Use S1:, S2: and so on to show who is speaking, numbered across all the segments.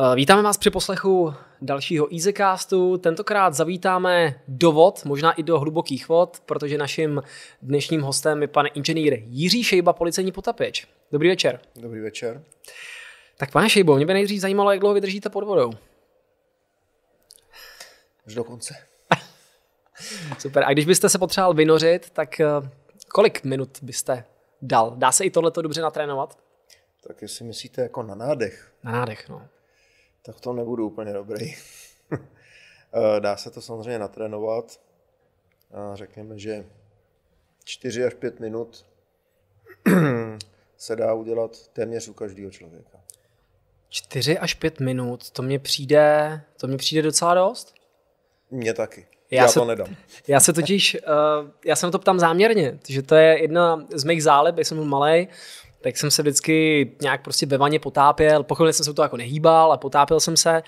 S1: Eh, vítáme vás při poslechu dalšího Easycastu. Tentokrát zavítáme do vod, možná i do hlubokých vod, protože naším dnešním hostem je pan inženýr Jiří Šejba, policejní potapěč. Dobrý večer. Dobrý večer. Tak pane Šejbo, mě by nejdřív zajímalo, jak dlouho vydržíte pod vodou. Až do konce. Super. A když byste se potřeboval vynořit, tak eh, kolik minut byste dal? Dá se i tohleto dobře natrénovat? Tak jestli myslíte jako na nádech. Na nádech, no tak v tom nebudu úplně dobrý. Eh, dá se to samozřejmě
S2: natrénovat. A řekněme, že 4 až 5 minut se dá udělat téměř u každého člověka.
S1: 4 až 5 minut, to mě přijde, to mě přijde docela dost. Mně taky. Já, já se, to nedám. Já se totiž, uh, já se na to ptám záměrně, že to je jedna z mých záleb, jsem byl malý, tak jsem se vždycky nějak prostě ve vaně potápěl, pochopil jsem se to jako nehýbal a potápěl jsem se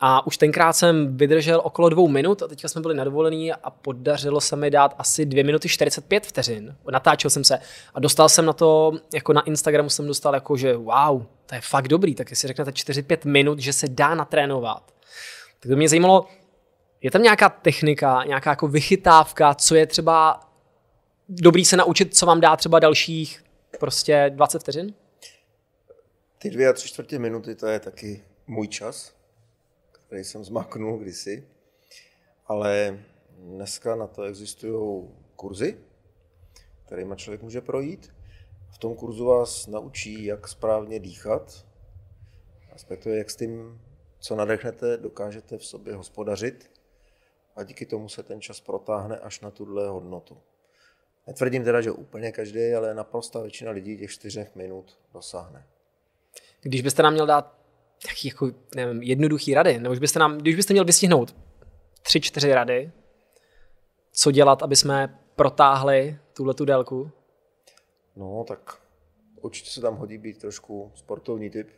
S1: a už tenkrát jsem vydržel okolo dvou minut a teďka jsme byli nadvolený a podařilo se mi dát asi dvě minuty 45 vteřin. Natáčel jsem se a dostal jsem na to, jako na Instagramu jsem dostal jako, že wow, to je fakt dobrý, tak jestli řeknete 4-5 minut, že se dá natrénovat. Tak to mě zajímalo, je tam nějaká technika, nějaká jako vychytávka, co je třeba dobrý se naučit, co vám dá třeba dalších prostě 20 vteřin?
S2: Ty dvě a tři čtvrtě minuty, to je taky můj čas, který jsem zmaknul kdysi, ale dneska na to existují kurzy, kterými člověk může projít. V tom kurzu vás naučí, jak správně dýchat, respektive jak s tím, co nadechnete, dokážete v sobě hospodařit a díky tomu se ten čas protáhne až na tuhle hodnotu. Netvrdím teda, že úplně každý, ale
S1: naprosto většina lidí
S2: těch čtyřech minut dosáhne.
S1: Když byste nám měl dát tak jako, nevím, jednoduchý rady, nebo když byste, nám, když byste měl vystihnout tři, čtyři rady, co dělat, aby jsme protáhli tuhle tu délku?
S2: No, tak určitě se tam hodí být trošku sportovní typ.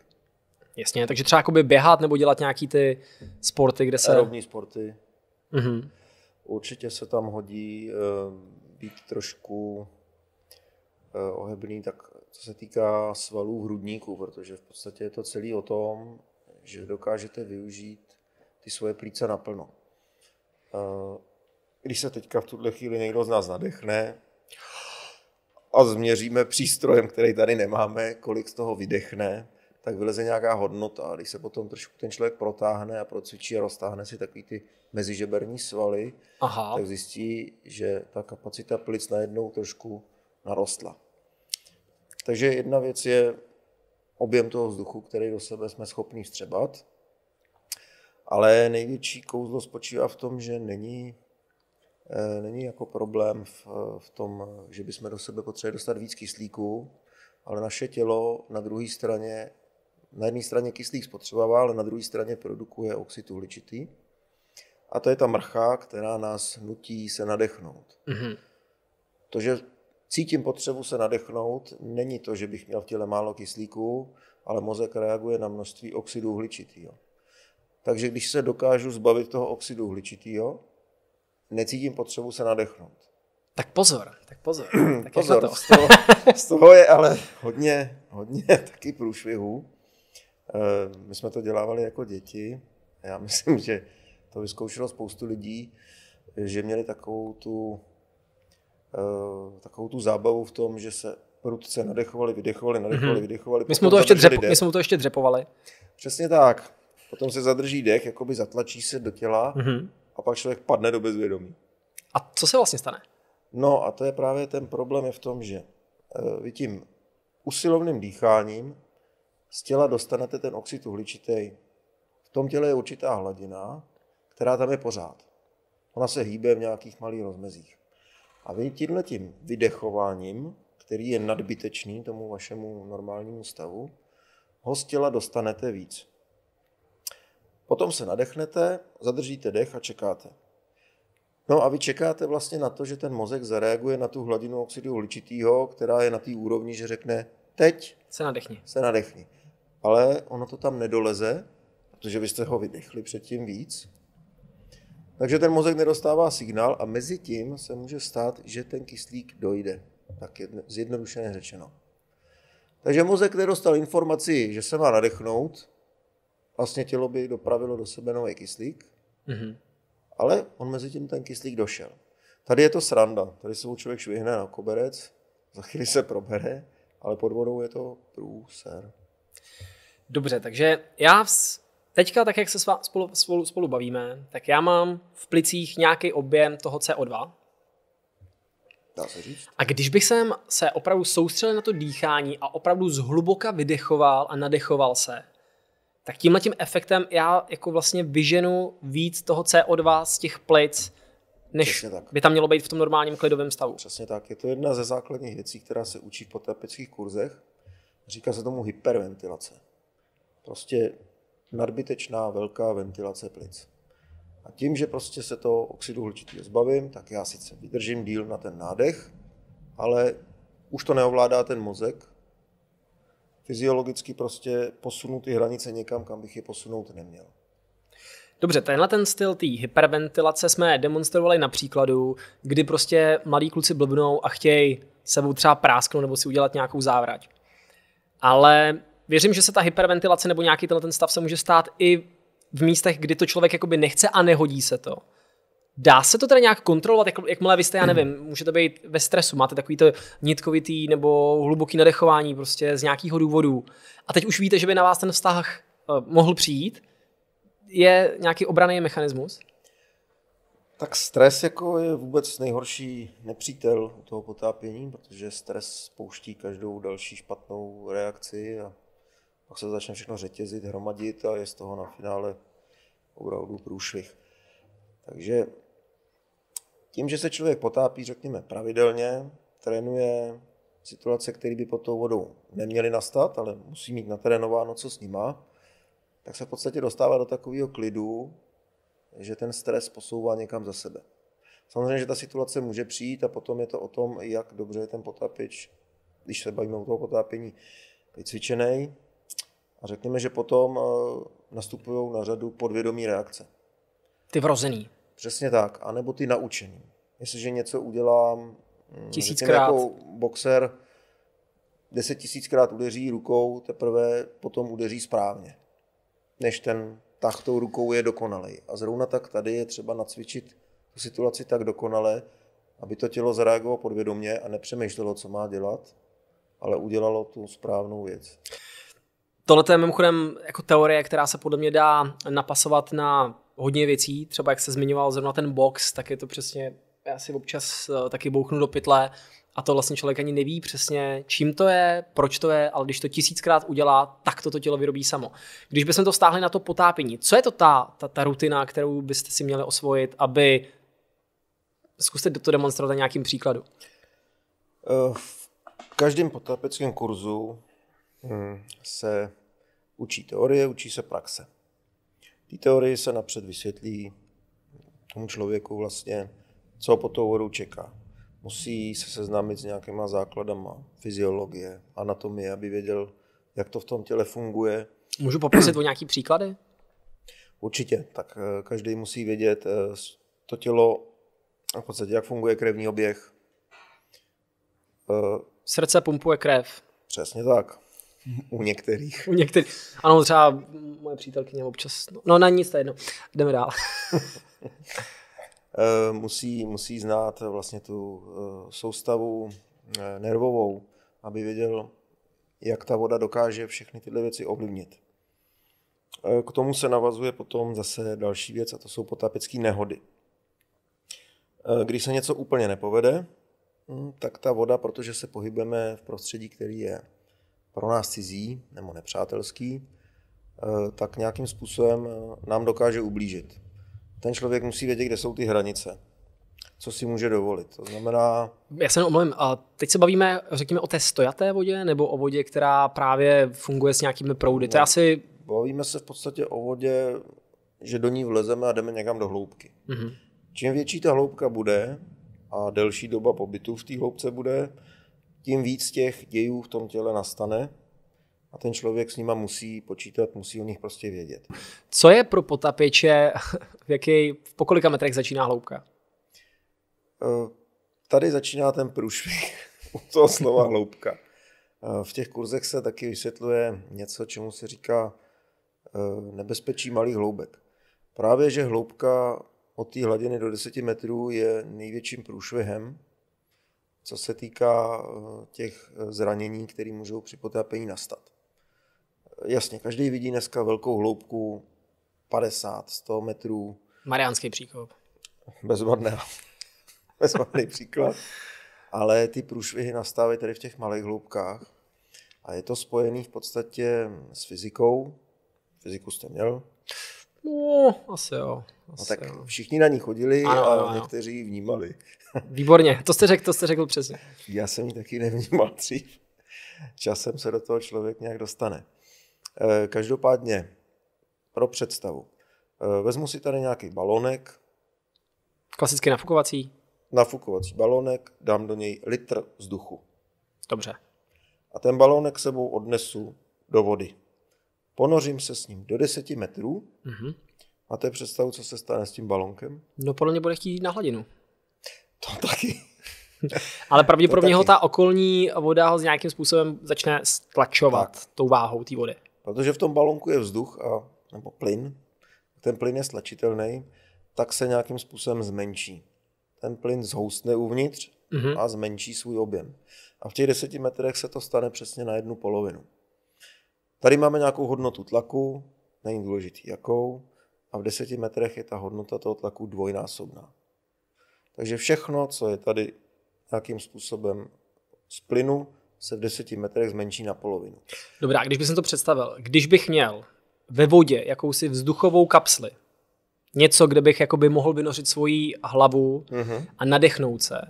S1: Jasně, takže třeba jakoby běhat nebo dělat nějaký ty sporty, kde se... Aerobní sporty. Mhm.
S2: Určitě se tam hodí eh, být trošku eh, ohebný, tak co se týká svalů hrudníku, protože v podstatě je to celý o tom, že dokážete využít ty svoje plíce naplno. Eh, když se teďka v tuhle chvíli někdo z nás nadechne a změříme přístrojem, který tady nemáme, kolik z toho vydechne, tak vyleze nějaká hodnota. A když se potom trošku ten člověk protáhne a procvičí a roztáhne si takový ty mezižeberní svaly, Aha. tak zjistí, že ta kapacita plic najednou trošku narostla. Takže jedna věc je objem toho vzduchu, který do sebe jsme schopni vstřebat, ale největší kouzlo spočívá v tom, že není, eh, není jako problém v, v tom, že bychom do sebe potřebovali dostat víc kyslíku, ale naše tělo na druhé straně na jedné straně kyslík spotřebává, ale na druhé straně produkuje oxid uhličitý. A to je ta mrcha, která nás nutí se nadechnout. Mm-hmm. To, že cítím potřebu se nadechnout, není to, že bych měl v těle málo kyslíku, ale mozek reaguje na množství oxidu uhličitého. Takže když se dokážu zbavit toho oxidu uhličitého, necítím potřebu se nadechnout.
S1: Tak pozor, tak pozor. tak jako pozor, to? z, toho,
S2: z toho je ale hodně, hodně taky průšvihů. Eh, my jsme to dělávali jako děti. Já myslím, že to vyzkoušelo spoustu lidí, že měli takovou tu, eh, takovou tu zábavu v tom, že se prudce nadechovali, vydechovali, nadechovali, mm-hmm. vydechovali. My jsme, to ještě dřepo, my jsme
S1: mu to ještě dřepovali.
S2: Přesně tak. Potom se zadrží dech, jakoby zatlačí se do těla mm-hmm. a pak člověk padne
S1: do bezvědomí. A co se vlastně stane?
S2: No a to je právě ten problém je v tom, že eh, vy tím usilovným dýcháním z těla dostanete ten oxid uhličitý. V tom těle je určitá hladina, která tam je pořád. Ona se hýbe v nějakých malých rozmezích. A vy tím vydechováním, který je nadbytečný tomu vašemu normálnímu stavu, ho z těla dostanete víc. Potom se nadechnete, zadržíte dech a čekáte. No a vy čekáte vlastně na to, že ten mozek zareaguje na tu hladinu oxidu uhličitého, která je na té úrovni, že řekne teď se nadechni. Se nadechni ale ono to tam nedoleze, protože byste ho vydechli předtím víc. Takže ten mozek nedostává signál a mezi tím se může stát, že ten kyslík dojde. Tak jedne, zjednodušeně řečeno. Takže mozek nedostal informaci, že se má nadechnout, vlastně tělo by dopravilo do sebe nový kyslík, mm-hmm. ale on mezi tím ten kyslík došel. Tady je to sranda, tady se člověk švihne na koberec, za chvíli se probere, ale pod vodou je to průser.
S1: Dobře, takže já teďka, tak jak se spolu, spolu, spolu bavíme, tak já mám v plicích nějaký objem toho CO2. Dá se říct. A když bych jsem se opravdu soustředil na to dýchání a opravdu zhluboka vydechoval a nadechoval se, tak tímhle tím efektem já jako vlastně vyženu víc toho CO2 z těch plic, než by tam mělo být v tom normálním klidovém stavu. Přesně tak. Je to jedna ze základních věcí, která
S2: se učí v poterapeutických kurzech. Říká se tomu hyperventilace. Prostě nadbytečná velká ventilace plic. A tím, že prostě se to oxidu uhličitého zbavím, tak já sice vydržím díl na ten nádech, ale už to neovládá ten mozek. Fyziologicky prostě posunu ty hranice někam, kam bych je posunout neměl.
S1: Dobře, tenhle ten styl té hyperventilace jsme demonstrovali na příkladu, kdy prostě mladí kluci blbnou a chtějí sebou třeba prásknout nebo si udělat nějakou závrať ale věřím, že se ta hyperventilace nebo nějaký tenhle ten stav se může stát i v místech, kdy to člověk jakoby nechce a nehodí se to. Dá se to teda nějak kontrolovat, jak, jakmile vy jste, já nevím, můžete být ve stresu, máte takový to nitkovitý nebo hluboký nadechování prostě z nějakého důvodu a teď už víte, že by na vás ten vztah eh, mohl přijít, je nějaký obraný mechanismus?
S2: Tak stres jako je vůbec nejhorší nepřítel u toho potápění, protože stres spouští každou další špatnou reakci a pak se začne všechno řetězit, hromadit a je z toho na finále opravdu průšvih. Takže tím, že se člověk potápí, řekněme, pravidelně, trénuje situace, které by pod tou vodou neměly nastat, ale musí mít natrénováno, co s nima, tak se v podstatě dostává do takového klidu, že ten stres posouvá někam za sebe. Samozřejmě, že ta situace může přijít a potom je to o tom, jak dobře je ten potápěč, když se bavíme o toho potápění, vycvičený. A řekněme, že potom eh, nastupují na řadu podvědomí reakce. Ty vrozený. Přesně tak, A nebo ty naučený. Jestliže něco udělám, hm, tisíckrát. jako boxer deset tisíckrát udeří rukou, teprve potom udeří správně, než ten tak tou rukou je dokonalej. A zrovna tak tady je třeba nacvičit tu situaci tak dokonale, aby to tělo zareagovalo podvědomě a nepřemýšlelo, co má dělat, ale udělalo tu správnou věc.
S1: Tohle je mimochodem jako teorie, která se podle mě dá napasovat na hodně věcí, třeba jak se zmiňoval zrovna ten box, tak je to přesně, já si občas eh, taky bouchnu do pytle a to vlastně člověk ani neví přesně, čím to je, proč to je, ale když to tisíckrát udělá, tak to to tělo vyrobí samo. Když bychom to stáhli na to potápění, co je to ta, ta, ta rutina, kterou byste si měli osvojit, aby... Zkuste to demonstrovat na nějakým příkladu. Eh,
S2: v každém potápeckém kurzu hm, se učí teorie, učí se praxe. Ty teorie se napřed vysvětlí tomu člověku vlastně, co po tou vodou čeká musí se seznámit s nějakýma základama fyziologie, anatomie, aby věděl, jak to v tom těle funguje. Můžu poprosit o
S1: nějaký příklady?
S2: Určitě, tak eh, každý musí vědět eh, to tělo, v podstatě jak funguje krevní oběh. Eh, Srdce pumpuje krev. Přesně tak. U některých.
S1: U některých. Ano, třeba moje přítelkyně občas. No, no na nic, to jedno. Jdeme dál.
S2: Eh, musí, musí znát vlastně tu eh, soustavu eh, nervovou, aby věděl, jak ta voda dokáže všechny tyhle věci ovlivnit. K tomu se navazuje potom zase další věc a to jsou potápěcké nehody. Když se něco úplně nepovede, hm, tak ta voda, protože se pohybujeme v prostředí, který je pro nás cizí nebo nepřátelský, tak nějakým způsobem nám dokáže ublížit ten člověk musí vědět, kde jsou ty hranice co si může dovolit. To znamená...
S1: Já se omluvím, a teď se bavíme, řekněme, o té stojaté vodě, nebo o vodě, která právě funguje s nějakými proudy. No, to asi... Bavíme
S2: se v podstatě o vodě, že do ní vlezeme a jdeme někam do hloubky. Mm-hmm. Čím větší ta hloubka bude a delší doba pobytu v té hloubce bude, tím víc těch dějů v tom těle nastane a ten člověk s nima musí počítat, musí o nich
S1: prostě vědět. Co je pro potapěče, v jaký, po kolika metrech začíná hloubka?
S2: Eh, tady začíná ten průšvih u toho slova hloubka. Eh, v těch kurzech se taky vysvětluje něco, čemu se říká eh, nebezpečí malých hloubek. Právě, že hloubka od té hladiny do 10 metrů je největším průšvihem, co se týká těch zranění, které můžou při potápění nastat jasně, každý vidí dneska velkou hloubku 50, 100 metrů.
S1: Mariánský příkop.
S2: Bezvadná. Bezvadný příklad. Ale ty průšvihy nastávají tady v těch malých hloubkách. A je to spojený v podstatě s fyzikou. Fyziku jste měl?
S1: No, asi jo.
S2: No asi no tak jo. všichni na ní chodili ano, a ano, někteří ji vnímali.
S1: Výborně, to jste řekl, to jste řekl přesně.
S2: Já jsem ji taky nevnímal dřív. Časem se do toho člověk nějak dostane. Eh, každopádně pro představu. Eh, vezmu si tady nějaký balonek. Klasicky nafukovací? Nafukovací balonek, dám do něj litr vzduchu. Dobře. A ten balonek sebou odnesu do vody. Ponořím se s ním do 10 metrů. Mm-hmm. Máte představu, co se stane s tím balonkem?
S1: No podle mě bude chtít jít na hladinu. To taky. Ale pravděpodobně ho ta okolní voda ho s nějakým způsobem začne stlačovat tak. tou váhou té vody. Protože v tom balonku je vzduch
S2: a, nebo plyn, ten plyn je stlačitelný, tak se nějakým způsobem zmenší. Ten plyn zhoustne uvnitř mm-hmm. a zmenší svůj objem. A v těch deseti metrech se to stane přesně na jednu polovinu. Tady máme nějakou hodnotu tlaku, není důležitý jakou, a v deseti metrech je ta hodnota toho tlaku dvojnásobná. Takže všechno, co je tady nějakým způsobem z plynu,
S1: se v deseti metrech zmenší na polovinu. Dobrá, když bych to představil, když bych měl ve vodě jakousi vzduchovou kapsli, něco, kde bych jakoby mohl vynořit svoji hlavu mm-hmm. a nadechnout se,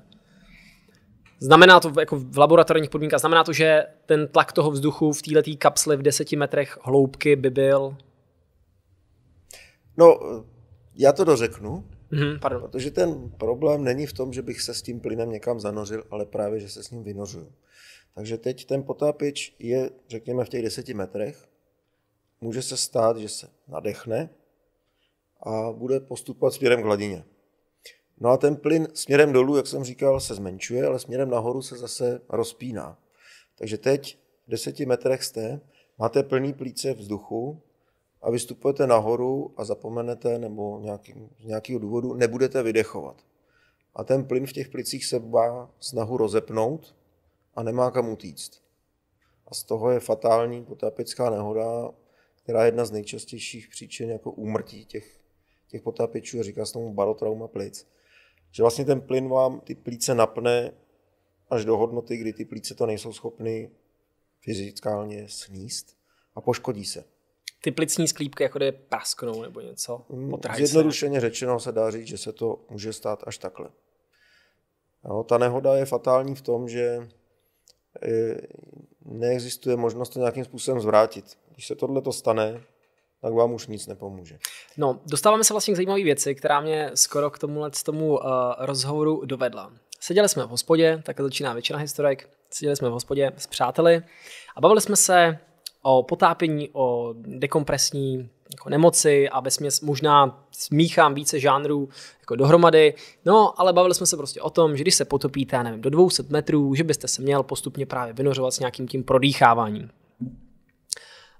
S1: Znamená to jako v laboratorních podmínkách, znamená to, že ten tlak toho vzduchu v této kapsli v deseti metrech hloubky by byl?
S2: No, já to dořeknu, mm-hmm, pardon.
S1: protože ten
S2: problém není v tom, že bych se s tím plynem někam zanořil, ale právě, že se s ním vynořuju. Takže teď ten potápěč je, řekněme, v těch deseti metrech. Může se stát, že se nadechne a bude postupovat směrem k hladině. No a ten plyn směrem dolů, jak jsem říkal, se zmenšuje, ale směrem nahoru se zase rozpíná. Takže teď v deseti metrech jste, máte plný plíce vzduchu a vystupujete nahoru a zapomenete nebo nějaký, z nějakého důvodu nebudete vydechovat. A ten plyn v těch plicích se má snahu rozepnout a nemá kam utíct. A z toho je fatální potápěcká nehoda, která je jedna z nejčastějších příčin jako úmrtí těch, těch potápěčů, říká se tomu barotrauma plic. Že vlastně ten plyn vám ty plíce napne až do hodnoty, kdy ty plíce to nejsou schopny fyzikálně sníst a poškodí se.
S1: Ty plicní sklípky jako je prasknou nebo něco? Mm, Potrhají Zjednodušeně
S2: se. řečeno se dá říct, že se to může stát až takhle. Jo, ta nehoda je fatální v tom, že E, neexistuje možnost to nějakým způsobem zvrátit. Když se tohle to stane, tak vám už nic nepomůže.
S1: No, dostáváme se vlastně k zajímavé věci, která mě skoro k tomuhle tomu uh, rozhovoru dovedla. Seděli jsme v hospodě, tak začíná většina historik, seděli jsme v hospodě s přáteli a bavili jsme se o potápění, o dekompresní jako nemoci a vesměs možná smíchám více žánrů jako dohromady. No, ale bavili jsme se prostě o tom, že když se potopíte, já nevím, do 200 metrů, že byste se měl postupně právě vynořovat s nějakým tím prodýcháváním.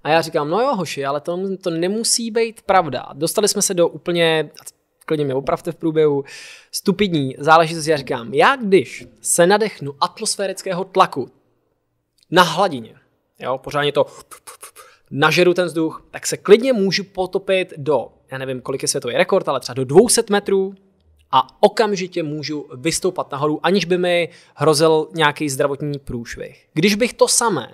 S1: A já říkám, no jo, hoši, ale to, to nemusí být pravda. Dostali jsme se do úplně, klidně mě opravte v průběhu, stupidní záležitosti. Já říkám, já když se nadechnu atmosférického tlaku na hladině, jo, pořádně to nažeru ten vzduch, tak se klidně můžu potopit do, já nevím, kolik je světový rekord, ale třeba do 200 metrů a okamžitě můžu vystoupat nahoru, aniž by mi hrozil nějaký zdravotní průšvih. Když bych to samé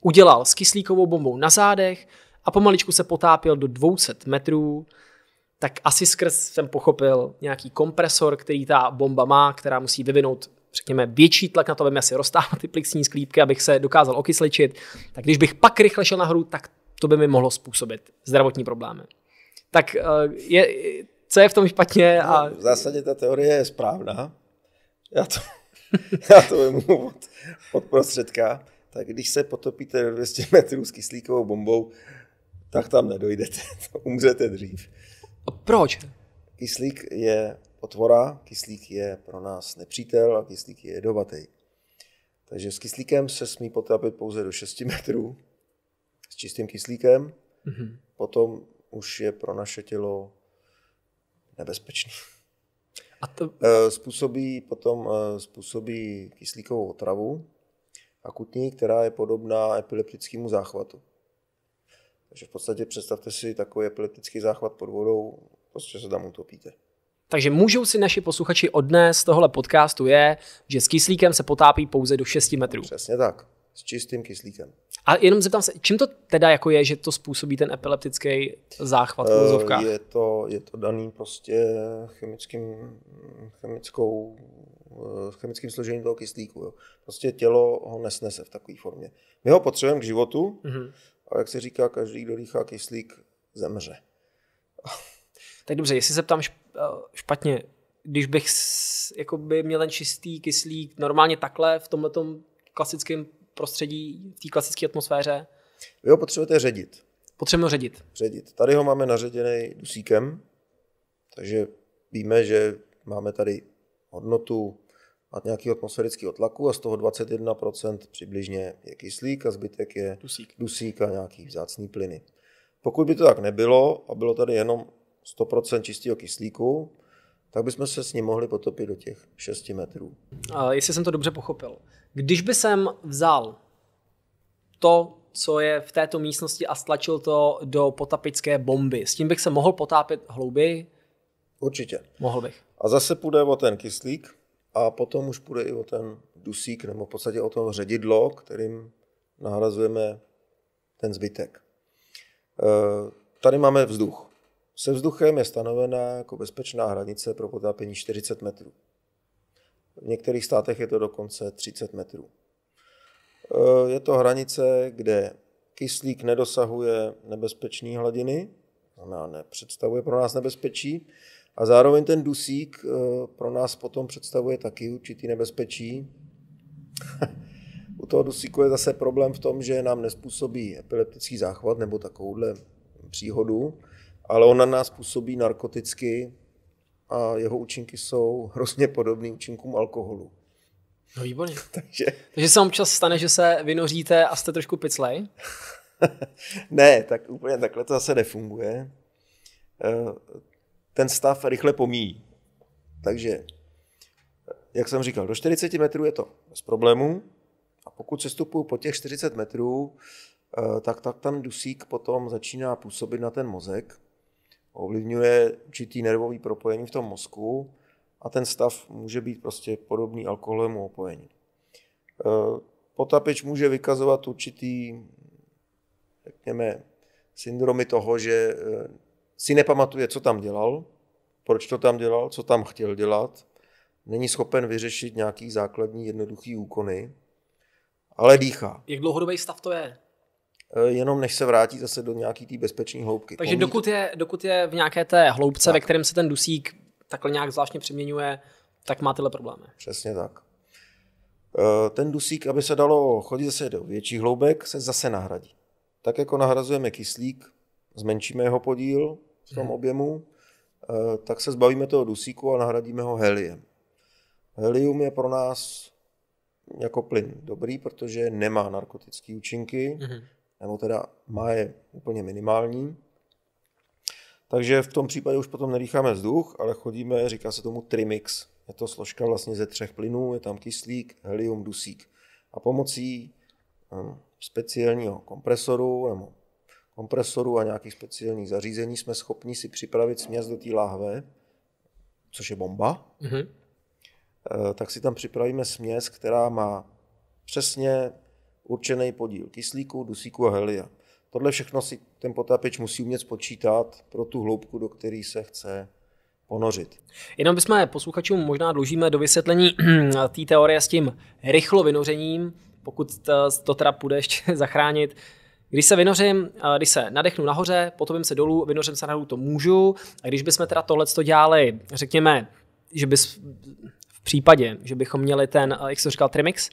S1: udělal s kyslíkovou bombou na zádech a pomaličku se potápěl do 200 metrů, tak asi skrz jsem pochopil nějaký kompresor, který ta bomba má, která musí vyvinout řekněme, větší tlak na to, aby mě asi roztáhl ty plixní sklípky, abych se dokázal okysličit, tak když bych pak rychle šel nahoru, tak to by mi mohlo způsobit zdravotní problémy. Tak eh, je, co je v tom špatně? No, a... No, v zásadě ta teorie je správná. Já to, já to vemu od, od
S2: prostředka. Tak když se potopíte do 200 metrů s kyslíkovou bombou, tak tam nedojdete, umřete dřív. A proč? Kyslík je potvora, kyslík je pro nás nepřítel a kyslík je jedovatý. Takže s kyslíkem se smí potápět pouze do 6 metrů, s čistým kyslíkem, mm-hmm. potom už je pro naše tělo nebezpečný. A to... Eh, způsobí potom eh, způsobí kyslíkovou otravu akutní, která je podobná epileptickému záchvatu. Takže v podstatě představte si takový epileptický záchvat pod vodou, prostě se tam utopíte.
S1: Takže můžou si naši posluchači odnést tohle podcastu je, že s kyslíkem se potápí pouze do 6 metrů. Přesně tak.
S2: S čistým kyslíkem.
S1: A jenom zeptám se, čím to teda jako je, že to způsobí ten epileptický záchvat v eh,
S2: je to, je to daný prostě chemickým, chemickou, eh, chemickým složením toho kyslíku. Jo. Prostě tělo ho nesnese v takové formě. My ho potřebujeme k životu, mm-hmm. ale jak se říká, každý, kdo dýchá kyslík, zemře.
S1: tak dobře, jestli se ptám Eh, špatně. Když bych jako by měl ten čistý kyslík normálně takhle v tomhle klasickém prostředí, v té klasické atmosféře.
S2: Vy ho potřebujete ředit. Potřebujeme ředit. Ředit. Tady ho máme naředěný dusíkem, takže víme, že máme tady hodnotu a nějakého atmosférického tlaku a z toho 21% přibližně je kyslík a zbytek je dusík, dusík a nějaký vzácný plyny. Pokud by to tak nebylo a bylo tady jenom 100% čistého kyslíku, tak bychom se s ním mohli potopit do těch 6 metrů.
S1: A jestli jsem to dobře pochopil. Když by jsem vzal to, co je v této místnosti a stlačil to do potapické bomby, s tím bych se mohl potápět hlouběji? Určitě. Mohl bych.
S2: A zase půjde o ten kyslík a potom už půjde i o ten dusík, nebo v podstatě o to ředidlo, kterým nahrazujeme ten zbytek. Eh, tady máme vzduch. Se vzduchem je stanovena jako bezpečná hranice pro potápění 40 metrů. V některých státech je to dokonce 30 metrů. Eh, je to hranice, kde kyslík nedosahuje nebezpečné hladiny, ona nepředstavuje pro nás nebezpečí, a zároveň ten dusík eh, pro nás potom představuje taky určitý nebezpečí. U toho dusíku je zase problém v tom, že nám nespůsobí epileptický záchvat nebo takovouhle příhodu, ale on na nás působí narkoticky a jeho účinky jsou hrozně podobné účinkům alkoholu.
S1: No výborně. Takže... Takže se občas stane, že se vynoříte a jste trošku piclej?
S2: ne, tak úplně takhle to zase nefunguje. Eh, ten stav rychle pomíjí. Takže, eh, jak jsem říkal, do 40 metrů je to bez problémů. A pokud se stupuju po těch 40 metrů, eh, tak, tak ten dusík potom začíná působit na ten mozek ovlivňuje určitý nervový propojení v tom mozku a ten stav může být prostě podobný alkoholovému opojení. E, potapeč může vykazovat určitý, řekněme, syndromy toho, že e, si nepamatuje, co tam dělal, proč to tam dělal, co tam chtěl dělat, není schopen vyřešit nějaký základní jednoduchý úkony, ale dýchá.
S1: Jak dlouhodobý stav to je?
S2: Eh, jenom než se vrátí zase do nějaký té bezpečné hloubky. Takže Pomík... dokud
S1: je, dokud je v nějaké té hloubce, tak. ve kterém se ten dusík takhle nějak zvláštně přeměňuje, tak má tyhle problémy. Přesně tak.
S2: Eh, ten dusík, aby se dalo chodit zase do větších hloubek, se zase nahradí. Tak jako nahrazujeme kyslík, zmenšíme jeho podíl v tom hmm. objemu, eh, tak se zbavíme toho dusíku a nahradíme ho heliem. Helium je pro nás jako plyn dobrý, protože nemá narkotické účinky, mm-hmm nebo teda má je úplně minimální. Takže v tom případě už potom nedýcháme vzduch, ale chodíme, říká se tomu trimix. Je to složka vlastně ze třech plynů, je tam kyslík, helium, dusík. A pomocí ehm, speciálního kompresoru nebo kompresoru a nějakých speciálních zařízení jsme schopni si připravit směs do té láhve, což je bomba, mm-hmm. tak si tam připravíme směs, která má přesně určený podíl kyslíku, dusíku a helia. Tohle všechno si ten potápěč musí
S1: umět spočítat pro tu hloubku, do které se chce ponořit. Jenom bychom posluchačům možná dlužíme do vysvětlení té teorie s tím rychlo vynořením, pokud to teda půjde ještě zachránit. Když se vynořím, eh, když se nadechnu nahoře, potovím se dolů, vynořím se nahoru, to můžu. A když bychom teda tohle dělali, řekněme, že bys v případě, že bychom měli ten, eh, jak jsi říkal, trimix,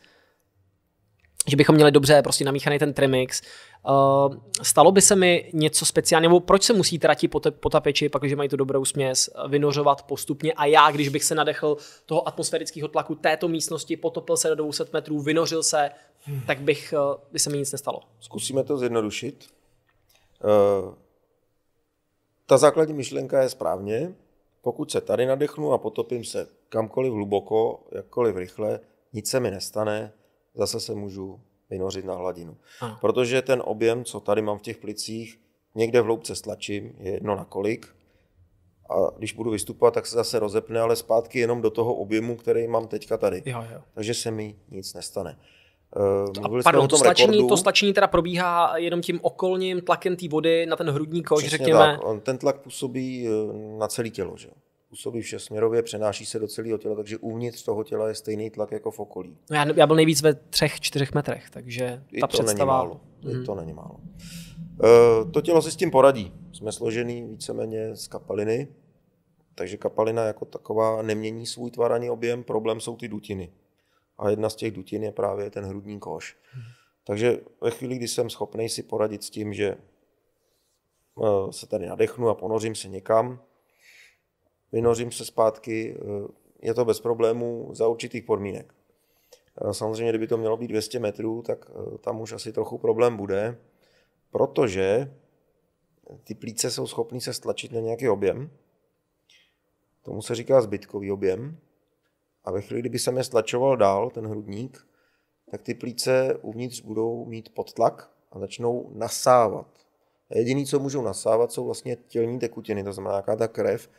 S1: že bychom měli dobře prostě namíchaný ten trimix. Uh, stalo by se mi něco speciálně, nebo proč se musí trati potapeči, pak, když mají tu dobrou směs, vynořovat postupně a já, když bych se nadechl toho atmosférického tlaku této místnosti, potopil se do 200 metrů, vynořil se, hmm. tak bych, uh, by se mi nic nestalo.
S2: Zkusíme to zjednodušit. Uh, ta základní myšlenka je správně. Pokud se tady nadechnu a potopím se kamkoliv hluboko, jakkoliv rychle, nic se mi nestane, zase se můžu vynořit na hladinu. Ano. Protože ten objem, co tady mám v těch plicích, někde v hloubce stlačím, je jedno na kolik. A když budu vystupovat, tak se zase rozepne, ale zpátky jenom do toho objemu, který mám teďka tady. Jo, jo. Takže se mi nic nestane. a pardon, to stačení, to
S1: stačení teda probíhá jenom tím okolním tlakem té vody na ten hrudní koš, řekněme. Tak.
S2: On, ten tlak působí eh, na celé tělo, že? působí všesměrově, přenáší se do celého těla, takže uvnitř toho těla je stejný tlak jako v okolí.
S1: No já, já byl nejvíc ve třech, čtyřech metrech, takže ta I to představa... Není málo. Mm. I to
S2: není málo. E, to tělo si s tím poradí. Jsme složený víceméně z kapaliny, takže kapalina jako taková nemění svůj tvar ani objem, problém jsou ty dutiny. A jedna z těch dutin je právě ten hrudní koš. Mm. Takže ve chvíli, kdy jsem schopný si poradit s tím, že eh, se tady nadechnu a ponořím se někam, vynořím se zpátky, eh, je to bez problémů za určitých podmínek. Eh, samozřejmě, kdyby to mělo být 200 metrů, tak eh, tam už asi trochu problém bude, protože ty plíce jsou schopny se stlačit na nějaký objem. Tomu se říká zbytkový objem. A ve chvíli, kdyby jsem mě stlačoval dál, ten hrudník, tak ty plíce uvnitř budou mít podtlak a začnou nasávat. A jediné, co můžou nasávat, jsou vlastně tělní tekutiny, to znamená nějaká ta krev,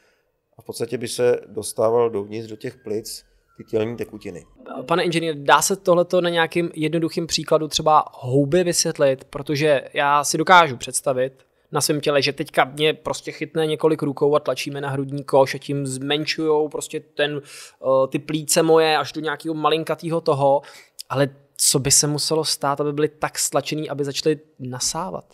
S2: a v podstatě by se dostával dovnitř do těch plic ty tělní tekutiny.
S1: Pane inženýr, dá se tohleto na nějakým jednoduchým příkladu třeba houby vysvětlit? Protože já si dokážu představit na svém těle, že teďka mě prostě chytne několik rukou a tlačíme na hrudní koš a tím zmenšujou prostě ten, eh, ty plíce moje až do nějakého malinkatého toho, ale co by se muselo stát, aby byli tak stlačený, aby začaly nasávat?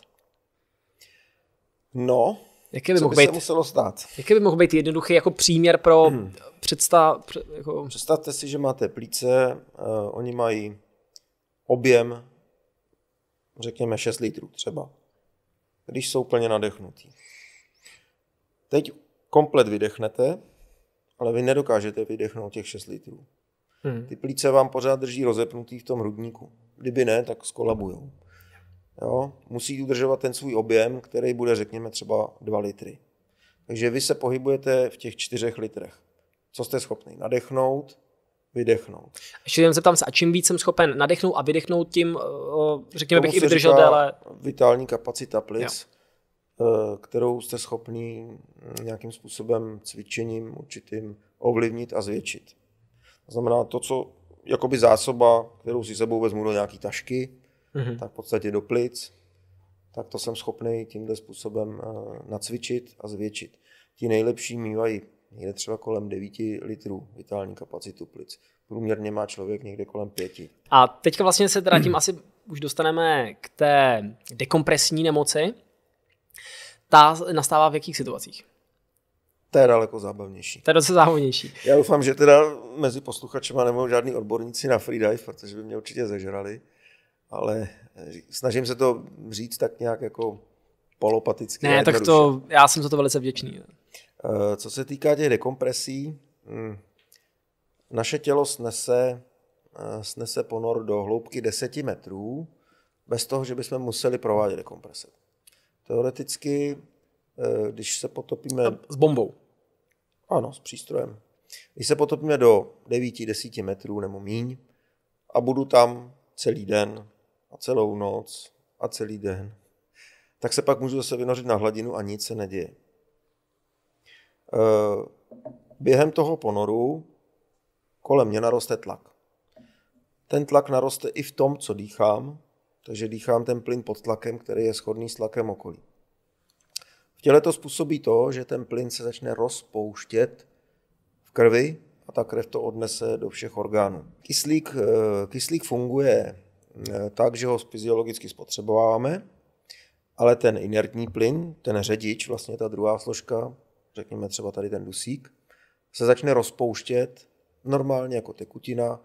S2: No, Jaký by Co mohl by být, se muselo
S1: stát? Jaký by mohl být jednoduchý jako příměr pro hmm. představ...
S2: Jako... Představte si, že máte plíce, uh, oni mají objem, řekněme 6 litrů třeba, když jsou plně nadechnutí. Teď komplet vydechnete, ale vy nedokážete vydechnout těch 6 litrů. Hmm. Ty plíce vám pořád drží rozepnutý v tom hrudníku. Kdyby ne, tak skolabujou. Jo? Musí udržovat ten svůj objem, který bude, řekněme, třeba 2 litry. Takže vy se pohybujete v těch 4 litrech. Co jste schopni nadechnout, vydechnout.
S1: Ještě jen zeptám se, a čím víc jsem schopen nadechnout a vydechnout, tím, eh, řekněme, Tomu bych i vydržel déle.
S2: Vitální kapacita plic, jo. Eh, kterou jste schopni mm, nějakým způsobem cvičením určitým ovlivnit a zvětšit. To znamená to, co jakoby zásoba, kterou si sebou vezmu do nějaké tašky, mm-hmm. tak v podstatě do plic, tak to jsem schopný tímhle způsobem eh, nacvičit a zvětšit. Ti nejlepší mývají někde třeba kolem 9 litrů vitální kapacitu plic. Průměrně má člověk někde kolem 5.
S1: A teďka vlastně se teda tím asi už dostaneme k té dekompresní nemoci. Ta nastává v jakých situacích?
S2: To je daleko zábavnější. To je docela zábavnější. Já doufám, že teda mezi posluchačema nemohou žádní odborníci na freedive, protože by mě určitě zežrali ale eh, snažím se to říct tak nějak jako polopaticky. Ne, tak
S1: to, já jsem za to velice vděčný.
S2: Eh, co se týká těch dekompresí, hm, naše tělo snese, eh, snese ponor do hloubky 10 metrů, bez toho, že bychom museli provádět dekomprese. Teoreticky, když se potopíme... s bombou. Ano, s přístrojem. Když se potopíme do 9-10 metrů nebo míň a budu tam celý den, a celou noc a celý den, tak se pak můžu zase vynořit na hladinu a nic se neděje. E, během toho ponoru kolem mě naroste tlak. Ten tlak naroste i v tom, co dýchám, takže dýchám ten plyn pod tlakem, který je schodný s tlakem okolí. V těle to způsobí to, že ten plyn se začne rozpouštět v krvi a ta krev to odnese do všech orgánů. Kyslík, e, kyslík funguje Eh, tak, že ho fyziologicky spotřebováváme, ale ten inertní plyn, ten řidič, vlastně ta druhá složka, řekněme třeba tady ten dusík, se začne rozpouštět normálně jako tekutina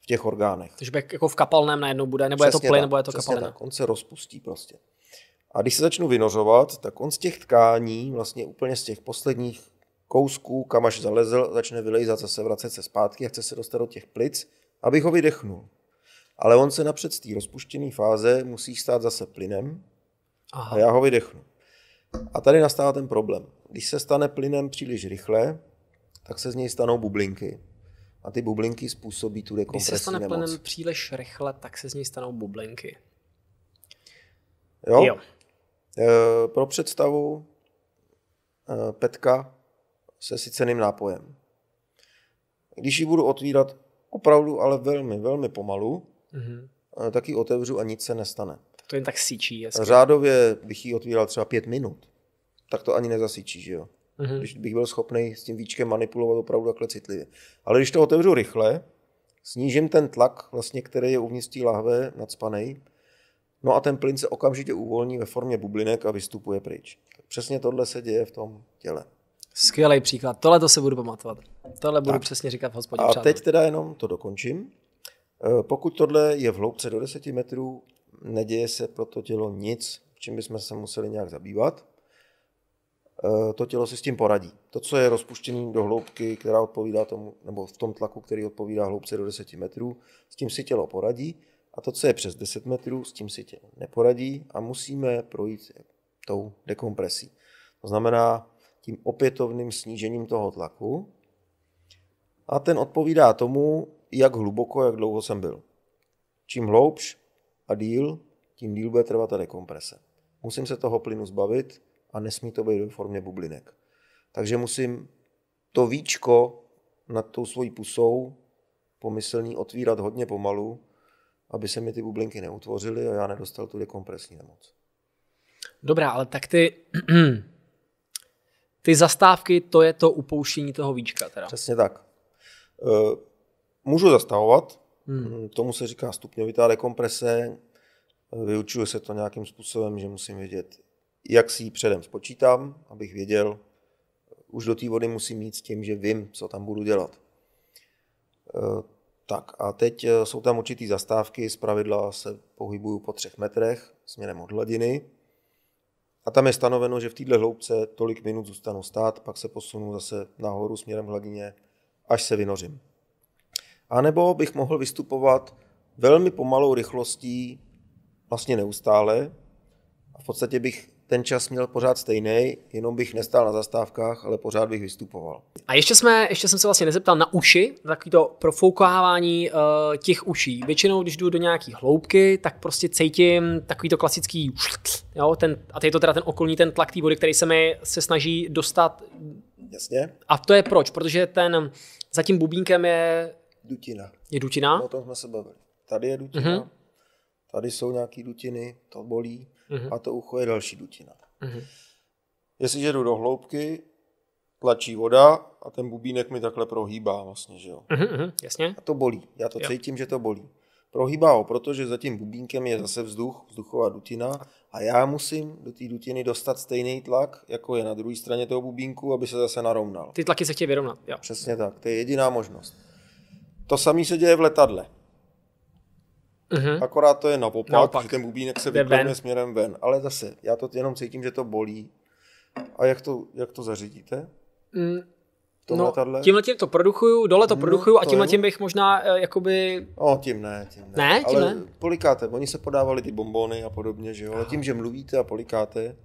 S2: v těch orgánech.
S1: Takže jako v kapalném najednou bude, nebo přesně je to plyn, tak, nebo je to kapalina. Tak, on
S2: se rozpustí prostě. A když se začnu vynořovat, tak on z těch tkání, vlastně úplně z těch posledních kousků, kam až zalezl, začne vylejzat, zase vracet se zpátky a chce se dostat do těch plic, abych ho vydechnul ale on se napřed z té rozpuštěné fáze musí stát zase plynem Aha. a já ho vydechnu. A tady nastává ten problém. Když se stane plynem příliš rychle, tak se z něj stanou bublinky. A ty bublinky způsobí tu dekompresi Když se stane nemoc. plynem
S1: příliš rychle, tak se z něj stanou bublinky.
S2: Jo. jo. E, pro představu, e, petka se siceným nápojem. Když ji budu otvírat opravdu, ale velmi, velmi pomalu, mm-hmm. tak ji otevřu a nic se nestane.
S1: Tak to jen tak síčí. Jasně.
S2: Řádově bych ji otvíral třeba pět minut, tak to ani nezasíčí, že jo. Mm-hmm. Když bych byl schopný s tím víčkem manipulovat opravdu takhle citlivě. Ale když to otevřu rychle, snížím ten tlak, vlastně, který je uvnitř té lahve nadspanej, no a ten plyn se okamžitě uvolní ve formě bublinek a vystupuje pryč. Přesně tohle se děje v tom těle.
S1: Skvělý příklad. Tohle to se budu pamatovat. Tohle budu tak. přesně říkat v hospodě. A přátel. teď teda
S2: jenom to dokončím. Eh, pokud tohle je v hloubce do 10 metrů, neděje se pro to tělo nic, čím bychom se museli nějak zabývat. Eh, to tělo si s tím poradí. To, co je rozpuštěné do hloubky, která odpovídá tomu, nebo v tom tlaku, který odpovídá hloubce do 10 metrů, s tím si tělo poradí. A to, co je přes 10 metrů, s tím si tělo neporadí a musíme projít tou dekompresí. To znamená tím opětovným snížením toho tlaku. A ten odpovídá tomu, jak hluboko, jak dlouho jsem byl. Čím hloubš a díl, tím díl bude trvat ta dekomprese. Musím se toho plynu zbavit a nesmí to být ve formě bublinek. Takže musím to víčko nad tou svojí pusou pomyslný otvírat hodně pomalu, aby se mi ty bublinky neutvořily a já nedostal tu dekompresní nemoc.
S1: Dobrá, ale tak ty ty zastávky, to je to upouštění toho víčka. Teda.
S2: Přesně tak. Eh, můžu zastavovat, hmm. Mm, tomu se říká stupňovitá dekomprese, vyučuje se to nějakým způsobem, že musím vědět, jak si ji předem spočítám, abych věděl, eh, už do té vody musím mít, s tím, že vím, co tam budu dělat. Eh, tak a teď eh, jsou tam určitý zastávky, z pravidla se pohybuju po třech metrech směrem od hladiny. A tam je stanoveno, že v této hloubce tolik minut zůstanu stát, pak se posunu zase nahoru směrem k hladině, až se vynořím anebo bych mohl vystupovat velmi pomalou rychlostí, vlastně neustále. A v podstatě bych ten čas měl pořád stejný, jenom bych nestál na zastávkách, ale pořád bych vystupoval.
S1: A ještě, jsme, ještě jsem se vlastně nezeptal na uši, takový to profoukávání uh, těch uší. Většinou, když jdu do nějaký hloubky, tak prostě cítím takový to klasický, jo, ten, a to je to teda ten okolní ten tlak té vody, který se mi se snaží dostat. Jasně. A to je proč, protože ten za tím bubínkem je dutina. Je dutina? o
S2: tom jsme se bavili. Tady je dutina, mm-hmm. tady jsou nějaké dutiny, to bolí mm-hmm. a to ucho je další dutina. Mm-hmm. Jestliže jdu do hloubky, tlačí voda a ten bubínek mi takhle prohýbá vlastně, že jo. Mm-hmm, jasně. A to bolí, já to jo. cítím, že to bolí. Prohýbá ho, protože za tím bubínkem je zase vzduch, vzduchová dutina a já musím do té dutiny dostat stejný tlak, jako je na druhé straně toho bubínku, aby se zase narovnal.
S1: Ty tlaky se chtějí vyrovnat, jo.
S2: Přesně tak, to je jediná možnost. To samé se děje v letadle. Mm-hmm. Akorát to je naopak, naopak. že ten bubínek se vyklene směrem ven. Ale zase, já to jenom cítím, že to bolí. A jak to, jak to zařídíte?
S1: Mm. No, letadle? tímhle tím to produkuju, dole to no, produkuju a tímhle tím bych možná uh, jakoby... O, tím ne, tím ne. Ne, tím Ale ne?
S2: polikáte, oni se podávali ty bombony a podobně, že jo, ale tím, že mluvíte a polikáte,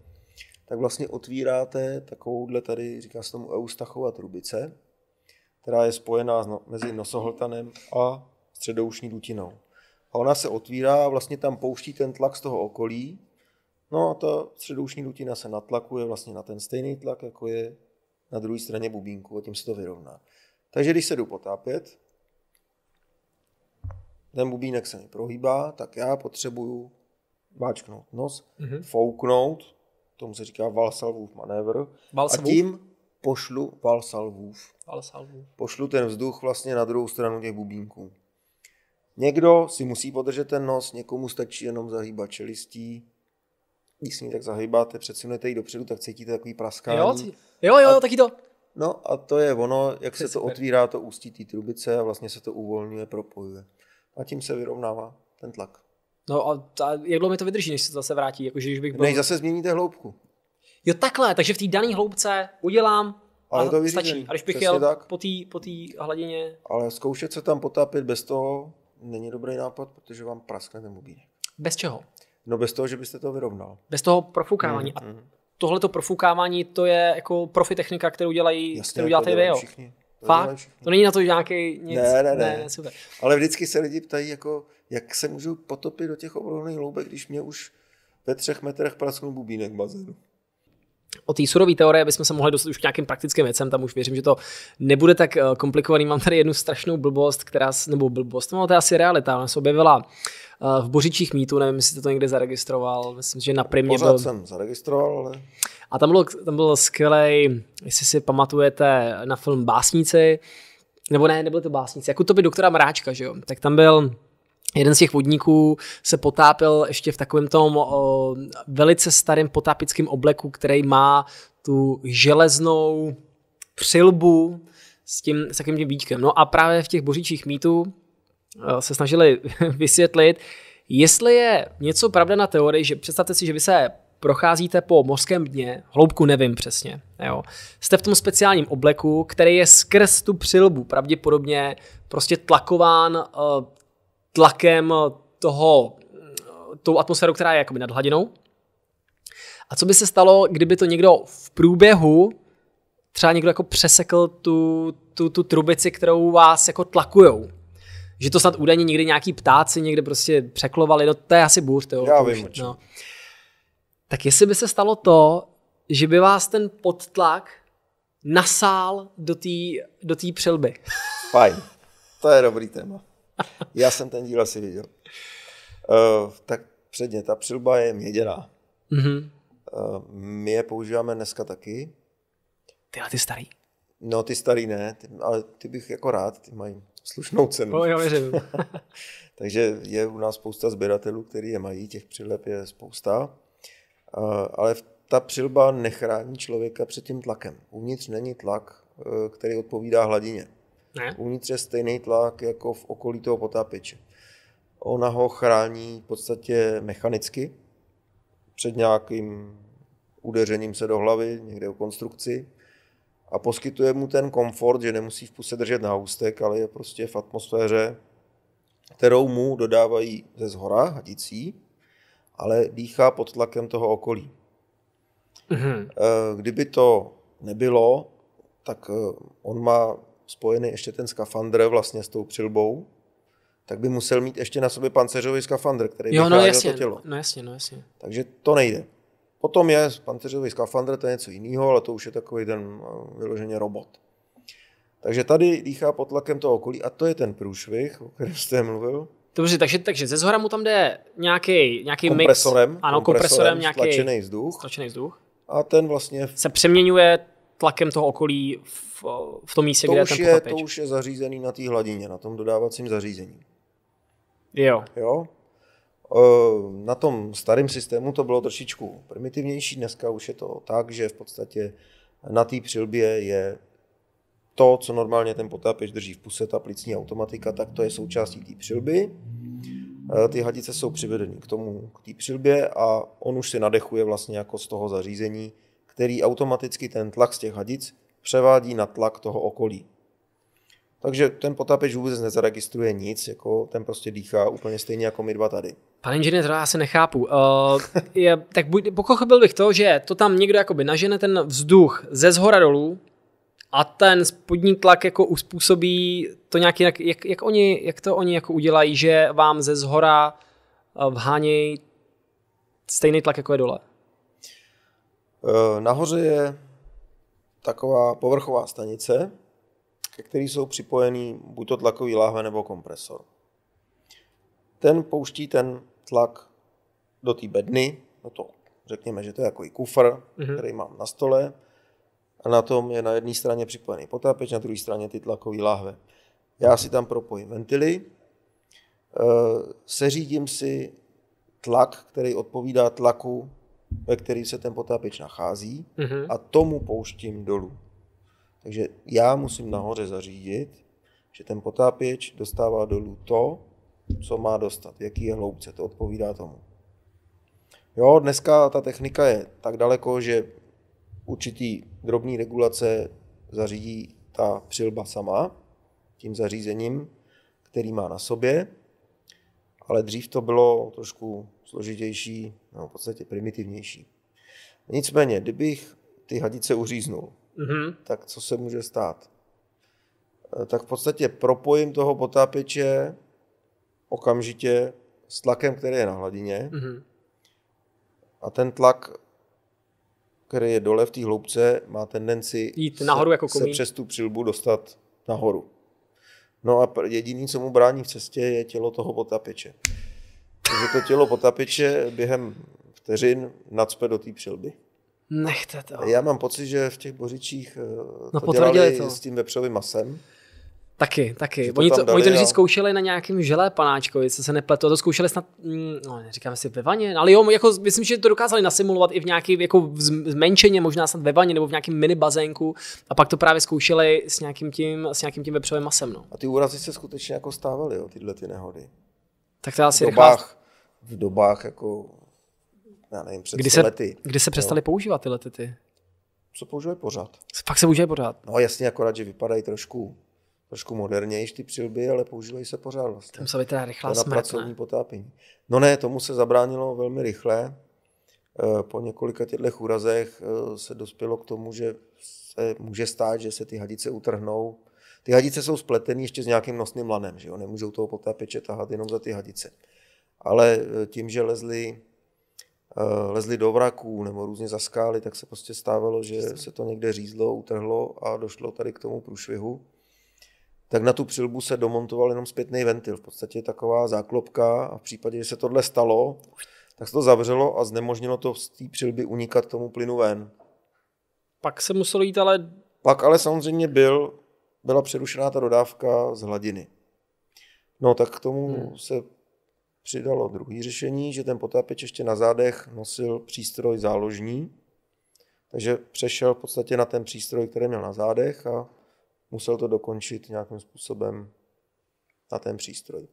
S2: tak vlastně otvíráte takovouhle tady, říká se tomu eustachová trubice, která je spojená no-, mezi nosohltanem a středoušní dutinou. A ona se otvírá a vlastně tam pouští ten tlak z toho okolí. No a ta středoušní dutina se natlakuje vlastně na ten stejný tlak, jako je na druhé straně bubínku a tím se to vyrovná. Takže když se jdu potápět, ten bubínek se mi prohýbá, tak já potřebuju váčknout nos, mm-hmm. fouknout, tomu se říká Valsalvův manévr. Valsalvův? A tím, pošlu valsalvův. Valsalvův. Pošlu ten vzduch vlastně na druhou stranu těch bubínků. Někdo si musí podržet ten nos, někomu stačí jenom zahýbat čelistí. Když si tak zahýbáte, přesunete ji dopředu, tak cítíte takový praskání. Jo,
S1: jo, jo, jo, taky to.
S2: No a to je ono, jak se to otvírá, to ústí té trubice a vlastně se to uvolňuje, propojuje. A tím se vyrovnává ten tlak.
S1: No a jak dlouho mi to vydrží, než se to zase vrátí? Jako, že bych byl... Než zase
S2: změníte hloubku.
S1: Jo, takhle, takže v té dané hloubce udělám ale a to vyřízený, stačí. A když bych jel tak. po té po hladině...
S2: Ale zkoušet se tam potápět bez toho není dobrý nápad, protože vám praskne ten mobínek. Bez čeho? No bez toho, že byste to vyrovnal.
S1: Bez toho profukávání. Mm, mm. tohle to profukávání, to je jako profi technika, kterou dělají, Jasně, kterou jako děláte vy, jo. Všichni. To Fakt? To není na to nějaký nic? Ne, ne, ne. ne super.
S2: Ale vždycky se lidi ptají, jako, jak se můžu potopit do těch obrovných hloubek, když mě už ve třech metrech prasknul bubínek bazénu.
S1: O té surové teorie bychom se mohli dostat už k nějakým praktickým věcem, tam už věřím, že to nebude tak eh, komplikovaný. Mám tady jednu strašnou blbost, která, nebo blbost, no to je asi realita, ona se objevila eh, v bořičích mýtů, nevím, jestli jste to někde zaregistroval, myslím, že na primě byl... jsem
S2: zaregistroval, ale...
S1: A tam, bylo, tam byl skvělý, jestli si pamatujete, na film Básníci, nebo ne, nebyl to Básníci, jako to by doktora Mráčka, že jo, tak tam byl Jeden z těch vodníků se potápil ještě v takovém tom o, velice starém potápickém obleku, který má tu železnou přilbu s tím s takovým tím výčkem. No a právě v těch boříčích mýtů se snažili vysvětlit, jestli je něco pravda na teorii, že představte si, že vy se procházíte po mořském dně, hloubku nevím přesně, jo. jste v tom speciálním obleku, který je skrz tu přilbu pravděpodobně prostě tlakován tlakem eh, toho, eh, tou atmosférou, která je jakoby nad hladinou. A co by se stalo, kdyby to někdo v průběhu, třeba někdo jako přesekl tu, tu, tu trubici, kterou vás jako tlakujou? Že to snad údajně někdy nějaký ptáci někde prostě překlovali, no to je asi bůh, to Já vím, no. Tak jestli by se stalo to, že by vás ten podtlak nasál do té do tý přilby.
S2: Fajn, to je dobrý téma. Já jsem ten díl asi viděl. Uh, tak předně, ta přilba je měděná. Mm-hmm. Uh, my je používáme dneska taky. Ty, ty starý. No, ty starý ne, ty, ale ty bych jako rád, ty mají slušnou cenu. No, já věřím. Takže je u nás spousta sběratelů, který je mají, těch přilep je spousta. Uh, ale ta přilba nechrání člověka před tím tlakem. Uvnitř není tlak, který odpovídá hladině. Ne. Uvnitř je stejný tlak jako v okolí toho potápěče. Ona ho chrání v podstatě mechanicky před nějakým udeřením se do hlavy, někde o konstrukci a poskytuje mu ten komfort, že nemusí v puse držet na ústek, ale je prostě v atmosféře, kterou mu dodávají ze zhora hadicí, ale dýchá pod tlakem toho okolí. Mm-hmm. Kdyby to nebylo, tak eh, on má spojený ještě ten skafandr vlastně s tou přilbou, tak by musel mít ještě na sobě panceřový skafandr, který jo, by no, jasně, to tělo. No jasně, no jasně. Takže to nejde. Potom je panceřový skafandr, to je něco jiného, ale to už je takový ten eh, vyloženě robot. Takže tady dýchá pod tlakem toho okolí a to je ten průšvih, o kterém jste mluvil.
S1: Dobře, takže, takže ze zhora mu tam jde nějaký, nějaký kompresorem, mix. Ano, kompresorem, kompresorem nějaký stlačený vzduch. Stlačený vzduch. A ten vlastně... Se přeměňuje tlakem toho okolí v, v tom místě, to kde je ten je, To
S2: už je zařízený na té hladině, na tom dodávacím zařízení. Jo. Jo? Eh, na tom starém systému to bylo trošičku primitivnější, dneska už je to tak, že v podstatě na té přilbě je to, co normálně ten potápěč drží v puse, ta plicní automatika, tak to je součástí té přilby. Eh, ty hadice jsou přivedeny k tomu, k té přilbě a on už si nadechuje vlastně jako z toho zařízení, který automaticky ten tlak z těch hadic převádí na tlak toho okolí. Takže ten potápěč vůbec nezaregistruje nic, jako ten prostě dýchá úplně stejně jako my dva tady.
S1: Pane inženýr, já se nechápu. Uh, je, tak buď, pochopil bych to, že to tam někdo jakoby nažene ten vzduch ze zhora dolů a ten spodní tlak jako uspůsobí to nějak jinak, jak, jak, oni, jak to oni jako udělají, že vám ze zhora eh, vhánějí stejný tlak, jako je dole.
S2: Eh, nahoře je taková povrchová stanice, ke které jsou připojený buď to tlakový láhve nebo kompresor. Ten pouští ten tlak do té bedny, no to řekněme, že to je jako i kufr, mm-hmm. který mám na stole. A na tom je na jedné straně připojený potápěč, na druhé straně ty tlakové láhve. Já si tam propojím ventily, eh, seřídím si tlak, který odpovídá tlaku ve který se ten potápěč nachází mm-hmm. a tomu pouštím dolů. Takže já musím nahoře zařídit, že ten potápěč dostává dolů to, co má dostat, jaký je hloubce, to odpovídá tomu. Jo, dneska ta technika je tak daleko, že určitý drobný regulace zařídí ta přilba sama, tím zařízením, který má na sobě, ale dřív to bylo trošku složitější, no, v podstatě primitivnější. Nicméně, kdybych ty hadice uříznul, mm-hmm. tak co se může stát? Eh, tak v podstatě propojím toho potápěče okamžitě s tlakem, který je na hladině mm-hmm. a ten tlak, který je dole v té hloubce, má tendenci Jít nahoru se, jako komín. se přes tu přilbu dostat nahoru. No a jediný, co mu brání v cestě, je tělo toho potapiče. Takže to tělo potapiče během vteřin nadspe do té přilby.
S1: Nechte to. Já
S2: mám pocit, že v těch bořičích eh, no, dělali to. s tím vepřovým masem.
S1: Taky, taky. Oni to, dali, oni to nejdřív zkoušeli na nějakém želé panáčkovi, co se nepletlo. to zkoušeli snad, mm, no neříkám si ve vaně, ale jo, jako, myslím, že to dokázali nasimulovat i v nějaké jako zmenšeně, možná snad ve vaně nebo v nějakém mini bazénku a pak to právě zkoušeli s nějakým tím, s nějakým tím vepřovým masem. No. A ty úrazy se skutečně jako stávaly, jo, tyhle ty nehody. Tak to asi v dobách, rychlá... v dobách
S2: jako, já nevím, před kdy se, lety. Kdy se přestali jo.
S1: používat tyhle ty?
S2: Co používají pořád.
S1: Fakt se používají pořád.
S2: No jasně, akorát, že vypadají trošku trošku modernější ty přilby, ale používají se pořád vlastně.
S1: Tam se teda rychlá smrt, na pracovní ne?
S2: potápění. No ne, tomu se zabránilo velmi rychle. Eh, po několika těchto úrazech eh, se dospělo k tomu, že se může stát, že se ty hadice utrhnou. Ty hadice jsou spletené ještě s nějakým nosným lanem, že jo? nemůžou toho potápěče tahat jenom za ty hadice. Ale eh, tím, že lezli, lezli do vraků nebo různě za skály, tak se prostě stávalo, že se to někde řízlo, utrhlo a došlo tady k tomu průšvihu tak na tu přilbu se domontoval jenom zpětný ventil. V podstatě taková záklopka a v případě, že se tohle stalo, tak se to zavřelo a znemožnilo to z té přilby unikat tomu plynu ven.
S1: Pak se muselo jít ale...
S2: Pak ale samozřejmě byl, byla přerušená ta dodávka z hladiny. No tak k tomu hmm. se přidalo druhé řešení, že ten potápěč ještě na zádech nosil přístroj záložní, takže přešel v podstatě na ten přístroj, který měl na zádech a musel to dokončit nějakým způsobem na ten přístroj.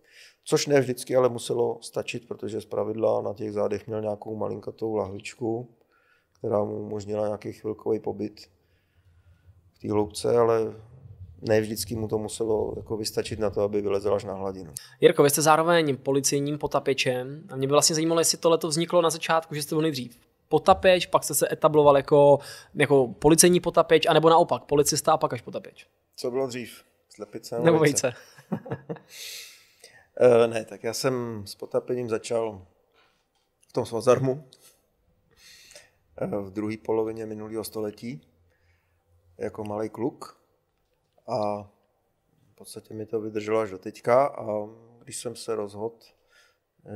S2: Což ne vždycky, ale muselo stačit, protože z pravidla na těch zádech měl nějakou malinkatou lahvičku, která mu umožnila nějaký chvilkový pobyt v té hloubce, ale ne vždycky mu to muselo jako
S1: vystačit na to, aby vylezl až na hladinu. Jirko, vy jste zároveň policejním potapěčem a mě by vlastně zajímalo, jestli tohle to vzniklo na začátku, že jste byl nejdřív potapěč, pak jste se etabloval jako, jako policejní potapěč, anebo naopak policista a pak až potapěč.
S2: Co bylo dřív? Slepice nebo, vejce? e, ne, tak já jsem s potapením začal v tom svazarmu eh, v druhé polovině minulého století jako malý kluk a v podstatě mi to vydrželo až do teďka a když jsem se rozhodl,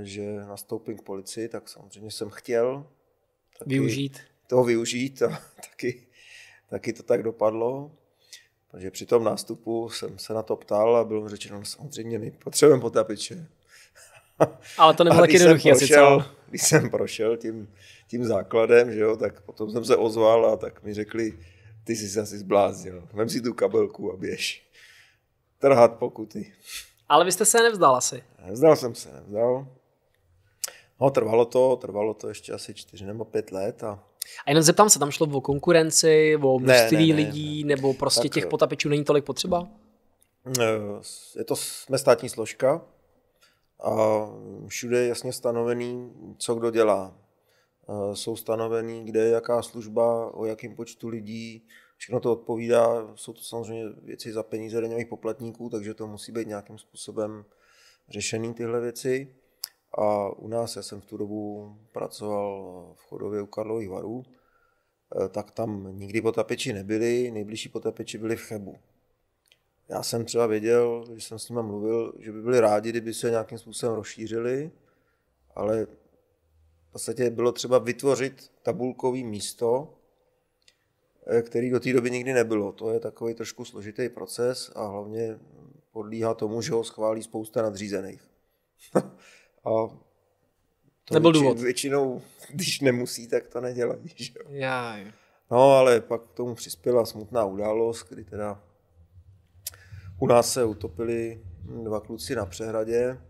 S2: že nastoupím k policii, tak samozřejmě jsem chtěl využít. toho využít a taky, taky to tak dopadlo. Takže při tom nástupu jsem se na to ptal a bylo mi řečeno, no samozřejmě my potřebujeme potapiče.
S1: Ale to nebylo taky jednoduché asi, co?
S2: Když jsem prošel tím, tím základem, že jo, tak potom jsem se ozval a tak mi řekli, ty jsi se asi zbláznil, vem si tu kabelku a běž. Trhat pokuty.
S1: Ale vy jste se nevzdal asi.
S2: Nevzdal jsem se, nevzdal. No, trvalo to, trvalo to ještě asi čtyři nebo pět let a
S1: a jenom zeptám se, tam šlo o konkurenci, o množství ne, ne, ne, lidí, ne, ne. nebo prostě tak, těch eh, potapečů není tolik potřeba?
S2: Eh, je to jsme státní složka a všude je jasně stanovený, co kdo dělá. Eh, jsou stanovený, kde je jaká služba, o jakém počtu lidí, všechno to odpovídá. Jsou to samozřejmě věci za peníze daňových poplatníků, takže to musí být nějakým způsobem řešený tyhle věci. A u nás, já jsem v tu dobu pracoval v chodově u Karlových varů, eh, tak tam nikdy potapeči nebyli, nejbližší potapeči byli v Chebu. Já jsem třeba věděl, když jsem s nimi mluvil, že by byli rádi, kdyby se nějakým způsobem rozšířili, ale v podstatě bylo třeba vytvořit tabulkový místo, eh, který do té doby nikdy nebylo. To je takový trošku složitý proces a hlavně podlíhá tomu, že ho schválí spousta nadřízených. A to Nebyl větši, důvod. Většinou, když nemusí, tak to nedělají. Že Já. Jaj. No, ale pak k tomu přispěla smutná událost, kdy teda u nás se utopili dva kluci na přehradě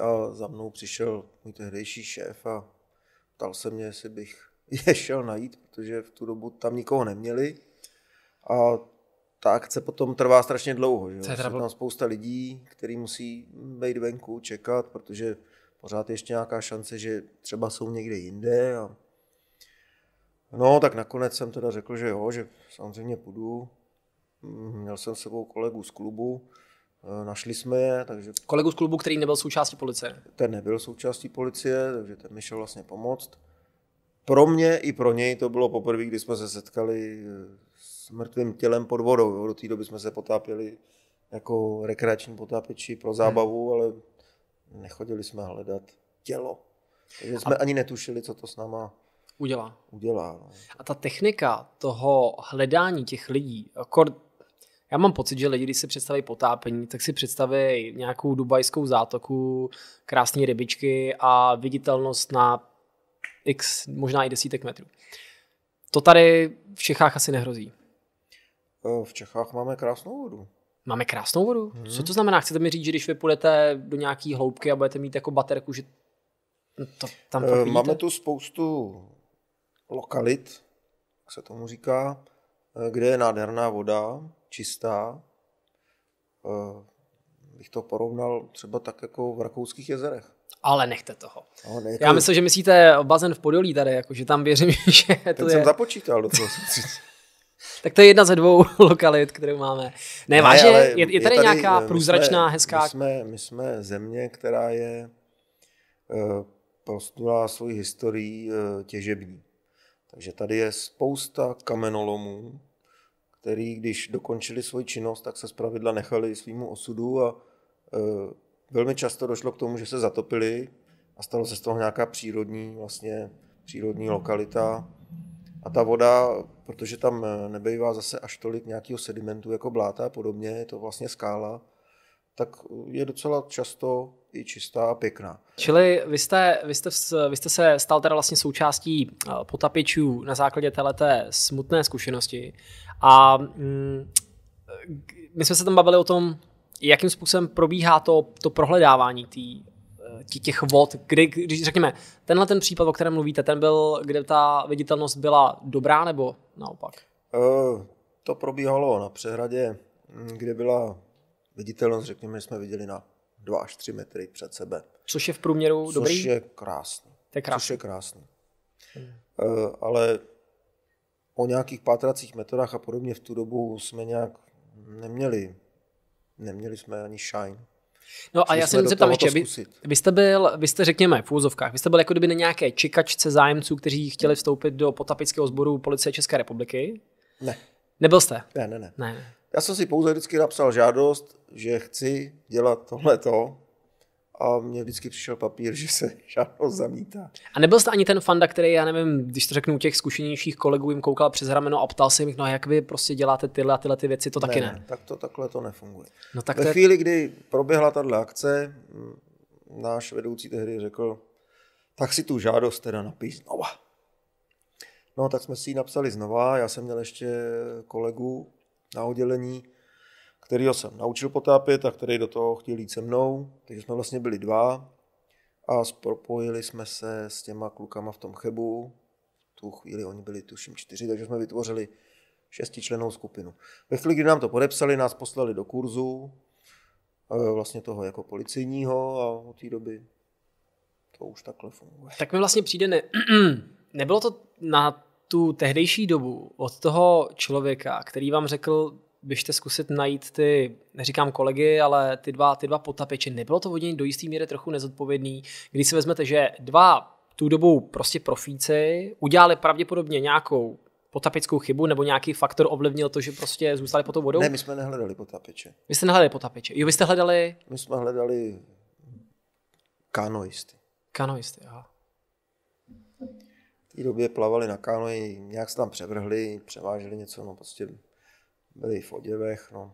S2: a za mnou přišel můj tehdejší šéf a ptal se mě, jestli bych je šel najít, protože v tu dobu tam nikoho neměli. A ta akce potom trvá strašně dlouho. Že? Je tam spousta lidí, který musí být venku, čekat, protože pořád ještě nějaká šance, že třeba jsou někde jinde. A... No, tak nakonec jsem teda řekl, že jo, že samozřejmě půjdu. Mhm, měl jsem s sebou kolegu z klubu, e, našli jsme je, takže... Kolegu z klubu, který nebyl součástí policie? Ten nebyl součástí policie, takže ten mi šel vlastně pomoct. Pro mě i pro něj to bylo poprvé, kdy jsme se setkali e, s mrtvým tělem pod vodou. Jo. Do té doby jsme se potápěli jako rekreační potápěči pro hmm. zábavu, hmm. ale nechodili jsme hledat tělo.
S1: Takže jsme a... ani netušili, co to s náma udělá. udělá no. A ta technika toho hledání těch lidí, kor... já mám pocit, že lidi, když se představí potápení, tak si představí nějakou dubajskou zátoku, krásné rybičky a viditelnost na x, možná i desítek metrů. To tady v Čechách asi nehrozí.
S2: Eh, v Čechách
S1: máme krásnou vodu. Máme krásnou vodu? Hmm. Co to znamená? Chcete mi říct, že když vy půjdete do nějaké hloubky a budete mít jako baterku, že to tam e, Máme tu
S2: spoustu lokalit, jak se tomu říká, eh, kde je nádherná voda, čistá. Bych to porovnal třeba tak jako v rakouských jezerech.
S1: Ale nechte toho.
S2: No, nejako... Já myslím, že
S1: myslíte bazén v Podolí tady, jako, že tam věřím, že to Ten je... jsem
S2: započítal do toho.
S1: Tak to je jedna ze dvou lokalit, kterou máme. Ne, ne váže, je, je, je tady nějaká my průzračná, jsme, hezká... My
S2: jsme, my jsme země, která je uh, eh, svou svoji historií uh, eh, těžební. Takže tady je spousta kamenolomů, který, když dokončili svoji činnost, tak se zpravidla nechali svýmu osudu a e, velmi často došlo k tomu, že se zatopili a stalo se z toho nějaká přírodní, vlastně přírodní lokalita, a ta voda, protože tam eh, nebývá zase až tolik nějakého sedimentu jako bláta a podobně, je to vlastně skála, tak eh, je docela často i čistá a pěkná.
S1: Čili vy jste, vy jste, vy jste se stal teda vlastně součástí eh, potapičů na základě této smutné zkušenosti a mm, my jsme se tam bavili o tom, jakým způsobem probíhá to, to prohledávání té těch vod, kdy, když řekněme, tenhle ten případ, o kterém mluvíte, ten byl, kde ta viditelnost byla dobrá nebo
S2: naopak? Eh, to probíhalo na přehradě, mm, kde byla viditelnost, řekněme, jsme viděli na 2 až 3 metry před sebe.
S1: Což je v průměru což dobrý? Což je
S2: krásný. To je krásný. Což je krásný. Hmm. Eh, ale o nějakých pátracích metodách a podobně v tu dobu jsme nějak neměli. Neměli jsme ani shine.
S1: No a já se zeptám ještě, vy, vy, jste byl, vy jste řekněme v úzovkách, vy jste byl jako kdyby na nějaké čekačce zájemců, kteří chtěli vstoupit do potapického sboru policie České republiky? Ne. Nebyl jste? Ne, ne, ne. ne.
S2: Já jsem si pouze vždycky napsal žádost, že chci dělat tohleto a mě vždycky přišel papír, že se žádnou
S1: zamítá. A nebyl jste ani ten fanda, který, já nevím, když to řeknu těch zkušenějších kolegů, jim koukal přes rameno a ptal se jim, no jak vy prostě děláte tyhle a tyhle ty věci, to taky ne. ne.
S2: Tak to takhle to nefunguje. No, tak Ve to je... chvíli, kdy proběhla tahle akce, náš vedoucí tehdy řekl, tak si tu žádost teda napíš. znova. No tak jsme si ji napsali znova, já jsem měl ještě kolegu na oddělení, kterýho jsem naučil potápět a který do toho chtěl jít se mnou. Takže jsme vlastně byli dva a spropojili jsme se s těma klukama v tom Chebu. V tu chvíli oni byli tuším čtyři, takže jsme vytvořili šestičlenou skupinu. Ve chvíli, kdy nám to podepsali, nás poslali do kurzu, eh, vlastně toho jako policejního a od té doby to už takhle
S1: funguje. Tak mi vlastně přijde, ne, nebylo to na tu tehdejší dobu od toho člověka, který vám řekl, běžte zkusit najít ty, neříkám kolegy, ale ty dva, ty dva potapeče. Nebylo to vodění do jistý míry trochu nezodpovědný, když si vezmete, že dva tu dobu prostě profíci udělali pravděpodobně nějakou potapickou chybu nebo nějaký faktor ovlivnil to, že prostě zůstali pod tou vodou? Ne, my jsme
S2: nehledali potapeče.
S1: Vy jste nehledali potapeče. Jo, vy jste hledali...
S2: My jsme hledali kanoisty.
S1: Kanoisty, aha.
S2: V té době plavali na kanoji, nějak se tam převrhli, převáželi něco, no prostě byli v oděvech. No.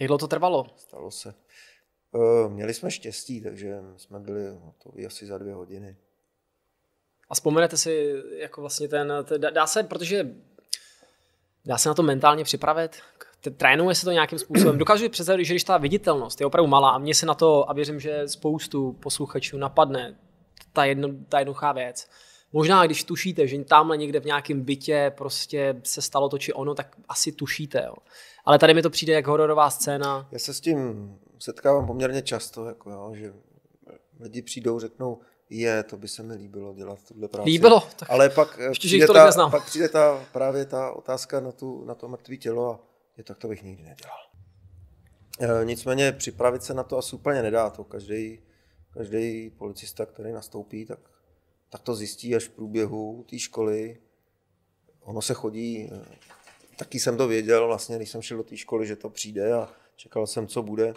S1: Jak dlouho to trvalo? Stalo se. Eh, měli jsme štěstí, takže jsme byli hotovi asi za dvě hodiny. A vzpomenete si, jako vlastně ten, dá se, protože dá se na to mentálně připravit? Trénuje se to nějakým způsobem? Dokážu představit, že když ta viditelnost je opravdu malá a mě se na to, a věřím, že spoustu posluchačů napadne ta, jedno, ta jednoduchá věc, Možná, když tušíte, že tamhle někde v nějakém bytě prostě se stalo to či ono, tak asi tušíte. Jo. Ale tady mi to přijde jako hororová scéna. Já se s tím
S2: setkávám poměrně často, jako jo, že lidi přijdou, řeknou, je, to by se mi líbilo dělat tuhle práci. Líbilo, tak ale pak, eh, ještě, přijde, ta, pak přijde ta, právě ta otázka na, tu, na to mrtvé tělo a je tak to bych nikdy nedělal. E, nicméně připravit se na to asi úplně nedá to. Každý, každý policista, který nastoupí, tak tak to zjistí až v průběhu té školy. Ono se chodí, taky jsem to věděl vlastně, když jsem šel do té školy, že to přijde a čekal jsem, co bude.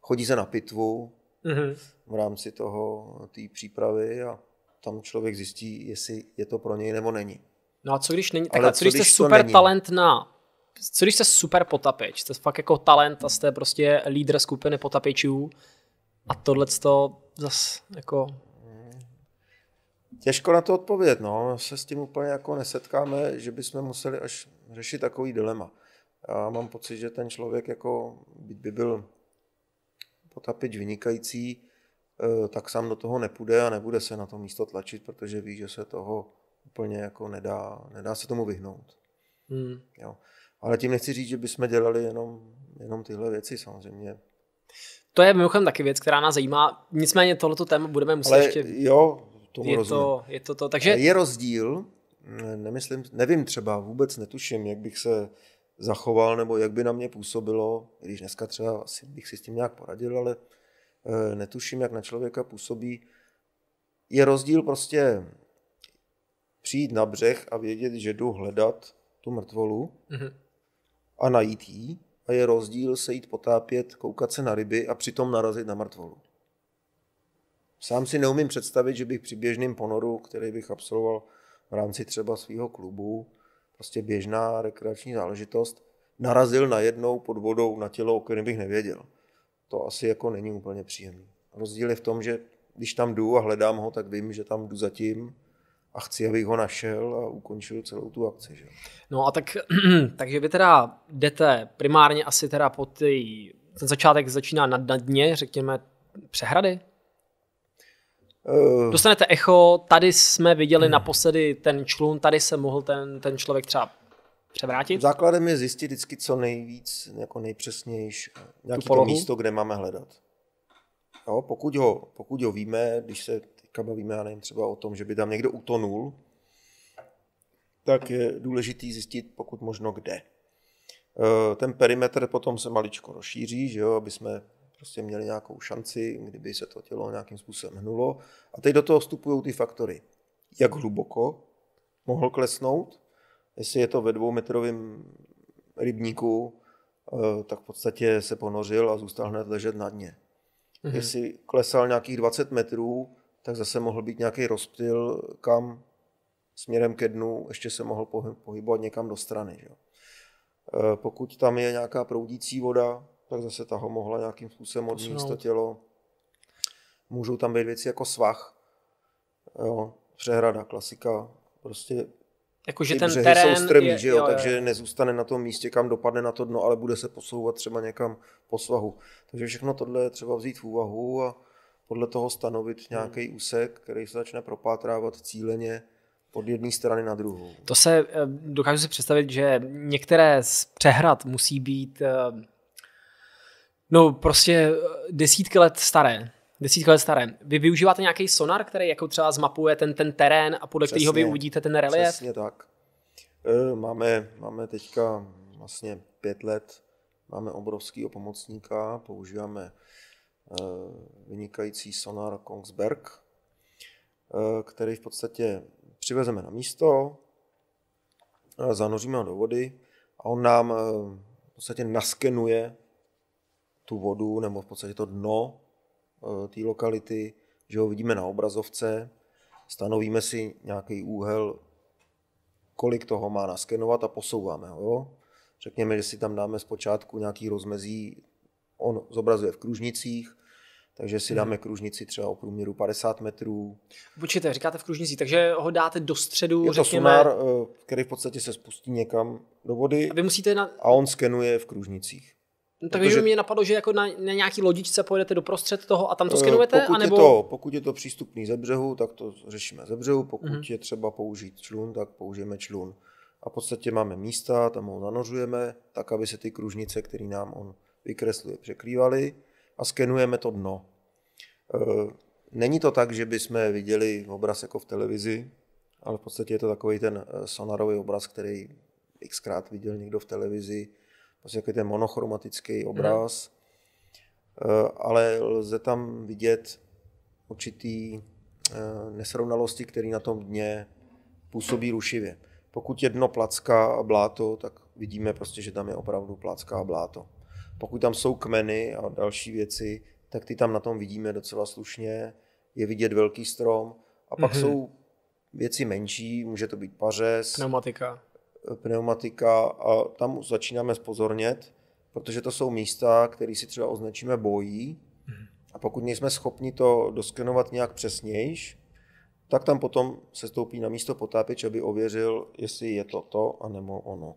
S2: Chodí se na pitvu mm-hmm. v rámci toho, té přípravy a tam člověk zjistí, jestli je to pro něj nebo není.
S1: No a co když není, tak Ale co, co když jste super není? talent na co když jste super potapeč, jste fakt jako talent a jste prostě lídr skupiny potapečů a tohle to zase jako
S2: Těžko na to odpovědět, no, se s tím úplně jako nesetkáme, že bychom museli až řešit takový dilema. Já mám pocit, že ten člověk jako by byl potapič vynikající, eh, tak sám do toho nepůjde a nebude se na to místo tlačit, protože ví, že se toho úplně jako nedá, nedá se tomu vyhnout. Hmm. Jo. Ale tím nechci říct, že bychom dělali jenom, jenom tyhle věci samozřejmě.
S1: To je mimochodem taky věc, která nás zajímá. Nicméně tohleto téma budeme muset Ale ještě... Jo, tomu je rozumím. To, je to to, takže... Je
S2: rozdíl, nemyslím, nevím třeba, vůbec netuším, jak bych se zachoval nebo jak by na mě působilo, když dneska třeba asi bych si s tím nějak poradil, ale eh, netuším, jak na člověka působí. Je rozdíl prostě přijít na břeh a vědět, že jdu hledat tu mrtvolu mm-hmm. a najít ji. A je rozdíl se jít potápět, koukat se na ryby a přitom narazit na mrtvolu. Sám si neumím představit, že bych při běžném ponoru, který bych absolvoval v rámci třeba svého klubu, prostě běžná rekreační záležitost, narazil jednou pod vodou na tělo, o kterém bych nevěděl. To asi jako není úplně příjemné. Rozdíl je v tom, že když tam jdu a hledám ho, tak vím, že tam jdu zatím a chci, abych ho našel a ukončil celou tu akci. Že?
S1: No a tak, takže vy teda jdete primárně asi teda po ty, ten začátek začíná na, na dně, řekněme, přehrady?
S2: Eh, Dostanete
S1: echo, tady jsme viděli hmm. naposledy ten člun, tady se mohl ten, ten člověk třeba převrátit? Základem je zjistit vždycky co nejvíc, jako nejpřesnějš, nějaké to místo, kde máme
S2: hledat. Jo, pokud, ho, pokud ho víme, když se teďka bavíme, já nevím, třeba o tom, že by tam někdo utonul, tak je důležitý zjistit pokud možno kde. Eh, ten perimetr potom se maličko rozšíří, že jo, aby jsme prostě měli nějakou šanci, kdyby se to tělo nějakým způsobem hnulo. A teď do toho vstupují ty faktory. Jak hluboko mohl klesnout, jestli je to ve dvoumetrovém rybníku, eh, tak v podstatě se ponořil a zůstal hned ležet na dně. Mhm. Jestli klesal nějakých 20 metrů, tak zase mohl být nějaký rozptyl, kam směrem ke dnu ještě se mohl pohybovat někam do strany. Že? Eh, pokud tam je nějaká proudící voda, tak zase ta ho mohla nějakým způsobem odníst to no- tělo. Můžou tam být věci jako svah, jo, přehrada, klasika, prostě jako, ty ten terén jsou strmý, je, že jo, jo, jo, takže nezůstane na tom místě, kam dopadne na to dno, ale bude se posouvat třeba někam po svahu. Takže všechno tohle je třeba vzít v úvahu a podle toho stanovit hmm. nějaký úsek, který se začne propátrávat cíleně od jedné strany na druhou.
S1: To se eh, dokážu si představit, že některé z přehrad musí být eh, No prostě eh, desítky let staré. Desítky let staré. Vy využíváte nějaký sonar, který jako třeba zmapuje ten, ten terén a podle kterého vy uvidíte ten relief? Přesně
S2: tak. Eh, máme, máme teďka vlastně pět let, máme obrovského pomocníka, používáme eh, vynikající sonar Kongsberg, který v podstatě přivezeme na místo, zanoříme ho do vody a on nám v podstatě naskenuje tu vodu nebo v podstatě to dno eh, té lokality, že ho vidíme na obrazovce, stanovíme si nějaký úhel, kolik toho má naskenovat a posouváme ho. Jo? Řekněme, že si tam dáme zpočátku nějaký rozmezí, on zobrazuje v kružnicích, takže si mhm. dáme kružnici třeba o průměru 50 metrů.
S1: Počkejte, říkáte v kružnici, takže ho dáte do středu, Je to řekněme... sonar,
S2: eh, který v podstatě se spustí někam do vody a, vy musíte na... a on skenuje v kružnicích. No, takže mě
S1: napadlo, že jako na, na nějaký lodičce pojedete doprostřed toho a tam to eh, skenujete? Pokud, anebo... je to,
S2: pokud je to přístupný ze břehu, tak to řešíme ze břehu. Pokud mm-hmm. je třeba použít člun, tak použijeme člun. A v podstatě máme místa, tam ho nanořujeme, tak aby se ty kružnice, které nám on vykresluje, překrývaly a skenujeme to dno. Eh, není to tak, že bychom viděli obraz jako v televizi, ale v podstatě je to takový ten eh, sonarový obraz, který xkrát viděl někdo v televizi, vlastně ten monochromatický mhm. obraz, hmm. ale lze tam vidět určitý eh, nesrovnalosti, které na tom dně působí rušivě. Pokud je dno placka a bláto, tak vidíme prostě, že tam je opravdu placka a bláto. Pokud tam jsou kmeny a další věci, tak ty tam na tom vidíme docela slušně. Je vidět velký strom a pak mm-hmm. jsou věci menší, může to být pařez. Pneumatika pneumatika a tam začínáme spozornět, protože to jsou místa, které si třeba označíme bojí mhm. a pokud nejsme schopni to doskenovat nějak přesnějš, tak tam potom se stoupí na místo potápěč, aby ověřil, jestli je to to a nebo ono.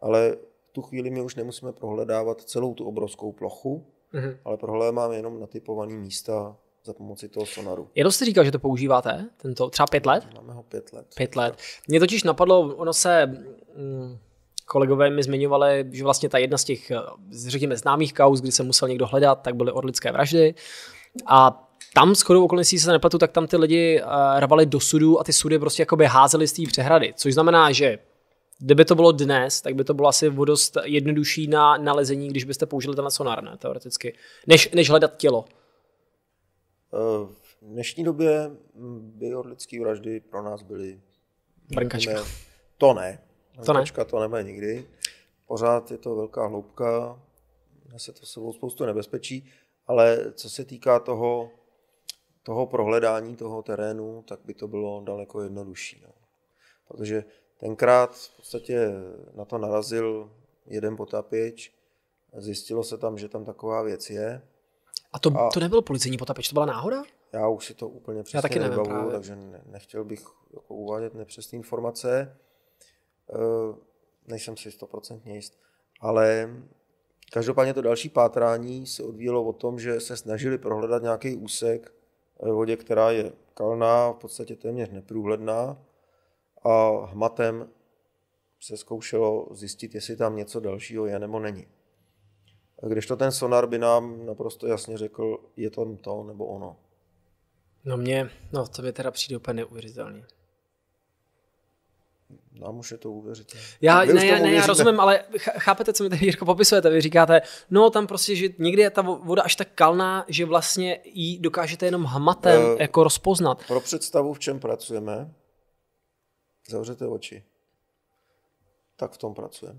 S2: Ale v tu chvíli my už nemusíme prohledávat celou tu obrovskou plochu, mm-hmm. ale prohledáváme jenom natypované místa, za pomoci toho sonaru.
S1: Jenom jste říkal, že to používáte, tento, třeba pět let? Máme ho pět let. Pět let. Mně totiž napadlo, ono se, mm, kolegové mi zmiňovali, že vlastně ta jedna z těch, eh, řekněme, známých kauz, kdy se musel někdo hledat, tak byly orlické vraždy. A tam s chodou okolností se nepletu, tak tam ty lidi uh, eh, rvali do sudu a ty sudy prostě jakoby házely z té přehrady. Což znamená, že kdyby to bylo dnes, tak by to bylo asi dost jednodušší na nalezení, když byste použili ten sonar, ne, teoreticky, než, než hledat tělo.
S2: V dnešní době mm, by orlické vraždy pro nás byly... Brnkačka. Ne, to ne. Brkačka to, ne. to nebude nikdy. Pořád je to velká hloubka, nese to sebou spoustu nebezpečí, ale co se týká toho, toho prohledání toho terénu, tak by to bylo daleko jednodušší. No. Protože tenkrát v podstatě na to narazil jeden potápěč, zjistilo se tam, že tam taková věc je,
S1: a to, a... to nebyl policejní potapeč, to byla náhoda?
S2: Já už si to úplně přesně Já taky nebavu, nevím právě. takže ne, nechtěl bych jako uvádět nepřesné informace. E, nejsem si stoprocentně jist. Ale každopádně to další pátrání se odvíjelo o tom, že se snažili prohledat nějaký úsek ve vodě, která je kalná, v podstatě téměř neprůhledná a hmatem se zkoušelo zjistit, jestli tam něco dalšího je nebo není. Když to ten sonar by nám naprosto jasně řekl, je to to nebo ono.
S1: No mě, no to mi teda přijde úplně neuvěřitelný. Nám už je to uvěřit. Já, ne, ne, já rozumím, ale chápete, co mi tady Jirko popisujete. Vy říkáte, no tam prostě, že někdy je ta voda až tak kalná, že vlastně ji dokážete jenom hmatem uh, jako rozpoznat. Pro představu,
S2: v čem pracujeme, zavřete oči. Tak v tom pracujeme.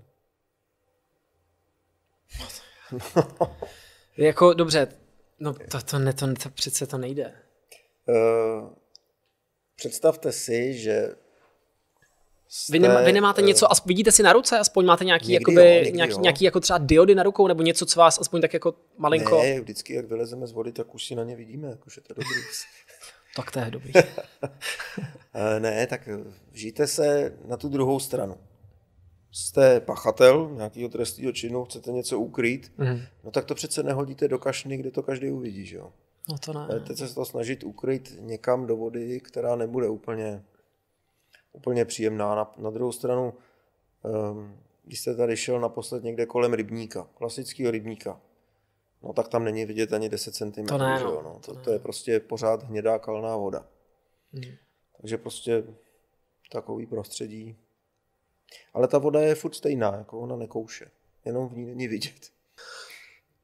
S1: jako, dobře, no to, to, ne, to, to přece to nejde.
S2: Uh, představte si, že Jste, vy, nemá, vy nemáte uh,
S1: něco, aspoň, vidíte si na ruce, aspoň máte nějaký, jakoby, jo, nějaký, nějaký jako třeba diody na rukou, nebo něco, co vás aspoň tak jako malinko... Ne,
S2: vždycky, jak vylezeme z vody, tak už si na ně vidíme, jak to je dobrý. tak to je dobrý. uh, ne, tak žijte se na tu druhou stranu jste pachatel nějakého trestního činu, chcete něco ukrýt, mm. no tak to přece nehodíte do kašny, kde to každý uvidí, že jo? No to ne. Teď se to snažit ukryt někam do vody, která nebude úplně, úplně příjemná. Na, na druhou stranu, um, když jste tady šel naposled někde kolem rybníka, klasického rybníka, no tak tam není vidět ani 10 cm. To, ne, že jo? No, no to, to, to je prostě pořád hnědá kalná voda. Mm. Takže prostě takový prostředí ale ta voda je furt
S1: stejná, jako ona nekouše. Jenom v ní není vidět.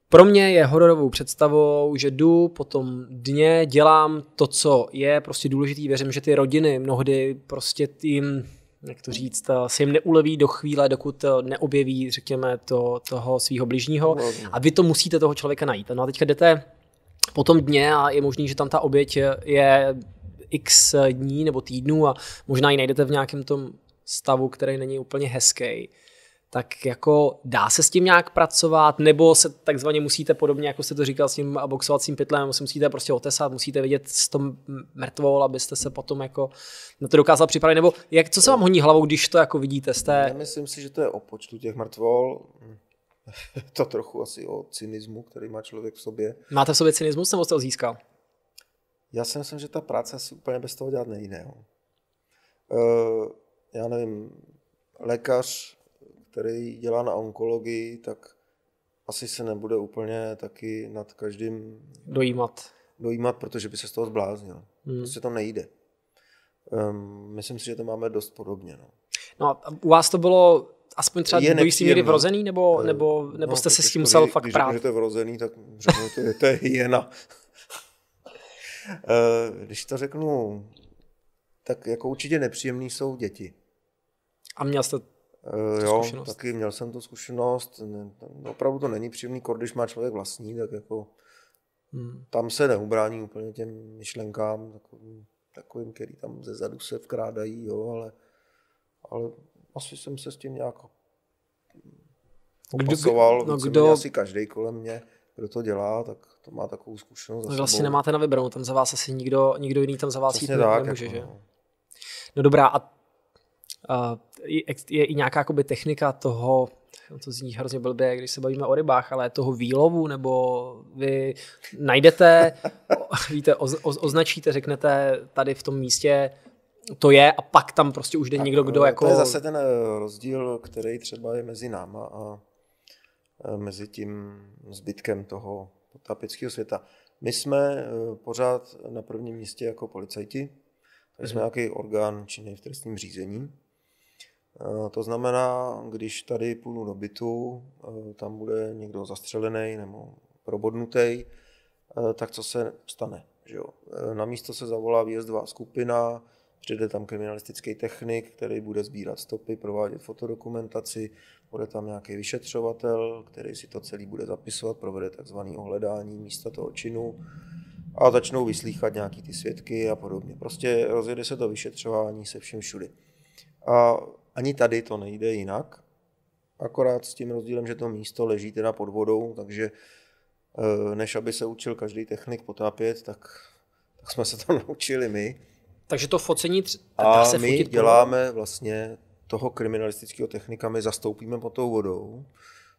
S1: Pro mě je hororovou představou, že jdu po tom dně, dělám to, co je prostě důležitý. Věřím, že ty rodiny mnohdy prostě tím, jak to říct, eh, se jim neuleví do chvíle, dokud eh, neobjeví, řekněme, to, toho svého blížního. No, no. A vy to musíte toho člověka najít. No a teďka jdete po tom dně a je možný, že tam ta oběť je x dní nebo týdnů a možná ji najdete v nějakém tom stavu, který není úplně hezký, tak jako dá se s tím nějak pracovat, nebo se takzvaně musíte podobně, jako jste to říkal s tím boxovacím pytlem, musíte prostě otesat, musíte vidět s tom mrtvol, abyste se potom jako na to dokázal připravit, nebo jak, co se vám honí hlavou, když to jako vidíte Jste... Já myslím si, že to
S2: je o počtu těch mrtvol, to trochu asi o cynismu, který má člověk v sobě.
S1: Máte v sobě cynismus, nebo jste ho získal?
S2: Já si myslím, že ta práce asi úplně bez toho dělat nejde. Uh, já nevím, lékař, který dělá na onkologii, tak asi se nebude úplně taky nad každým dojímat, dojímat protože by se z toho zbláznil. Hmm. Prostě to nejde. Um, myslím si, že to máme dost podobně. No.
S1: no a u vás to bylo aspoň třeba je do jistý míry vrozený, nebo, nebo, ehm, nebo no, jste se s tím musel když, fakt prát? Když to je
S2: vrozený, tak řeknu, to je, to je hyena. Eh, když to řeknu, tak jako určitě nepříjemný jsou děti. A měl jste Uh, jo, zkušenost. taky měl jsem tu zkušenost. Opravdu to není příjemný, když má člověk vlastní, tak jako hmm. tam se neubrání úplně těm myšlenkám, takovým, takovým který tam ze zadu se vkrádají, jo, ale, ale asi jsem se s tím nějak opasoval. Kdo, no, kdo... asi každý kolem mě, kdo to dělá, tak to má takovou zkušenost. No, vlastně nemáte
S1: na vybranou, tam za vás asi nikdo, nikdo jiný tam za vás Přesně jít tak, nemůže, jako, že? No, no dobrá, a, a je i nějaká jakoby, technika toho, no to zní hrozně blbě, když se bavíme o rybách, ale toho výlovu, nebo vy najdete, víte, o, o, označíte, řeknete tady v tom místě, to je a pak tam prostě už jde tak, někdo, kdo to eh, jako... To je zase
S2: ten eh, rozdíl, který třeba je mezi náma a eh, mezi tím zbytkem toho potápického světa. My jsme pořád na prvním místě jako policajti, takže jsme mhm. nějaký orgán činný v trestním řízení. Eh, to znamená, když tady půjdu do bytu, eh, tam bude někdo zastřelený nebo probodnutý, eh, tak co se stane? Že jo? Na místo se zavolá výjezdová skupina, přijde tam kriminalistický technik, který bude sbírat stopy, provádět fotodokumentaci, bude tam nějaký vyšetřovatel, který si to celý bude zapisovat, provede takzvané ohledání místa toho činu a začnou vyslýchat nějaký ty svědky a podobně. Prostě rozjede se to vyšetřování se všem všudy. A ani tady to nejde jinak, akorát s tím rozdílem, že to místo leží teda pod vodou, takže eh, než aby se učil každý technik potápět, tak, tak jsme se to naučili my.
S1: Takže to focení tři... A se my fotit děláme podle.
S2: vlastně toho kriminalistického technika, my zastoupíme pod tou vodou.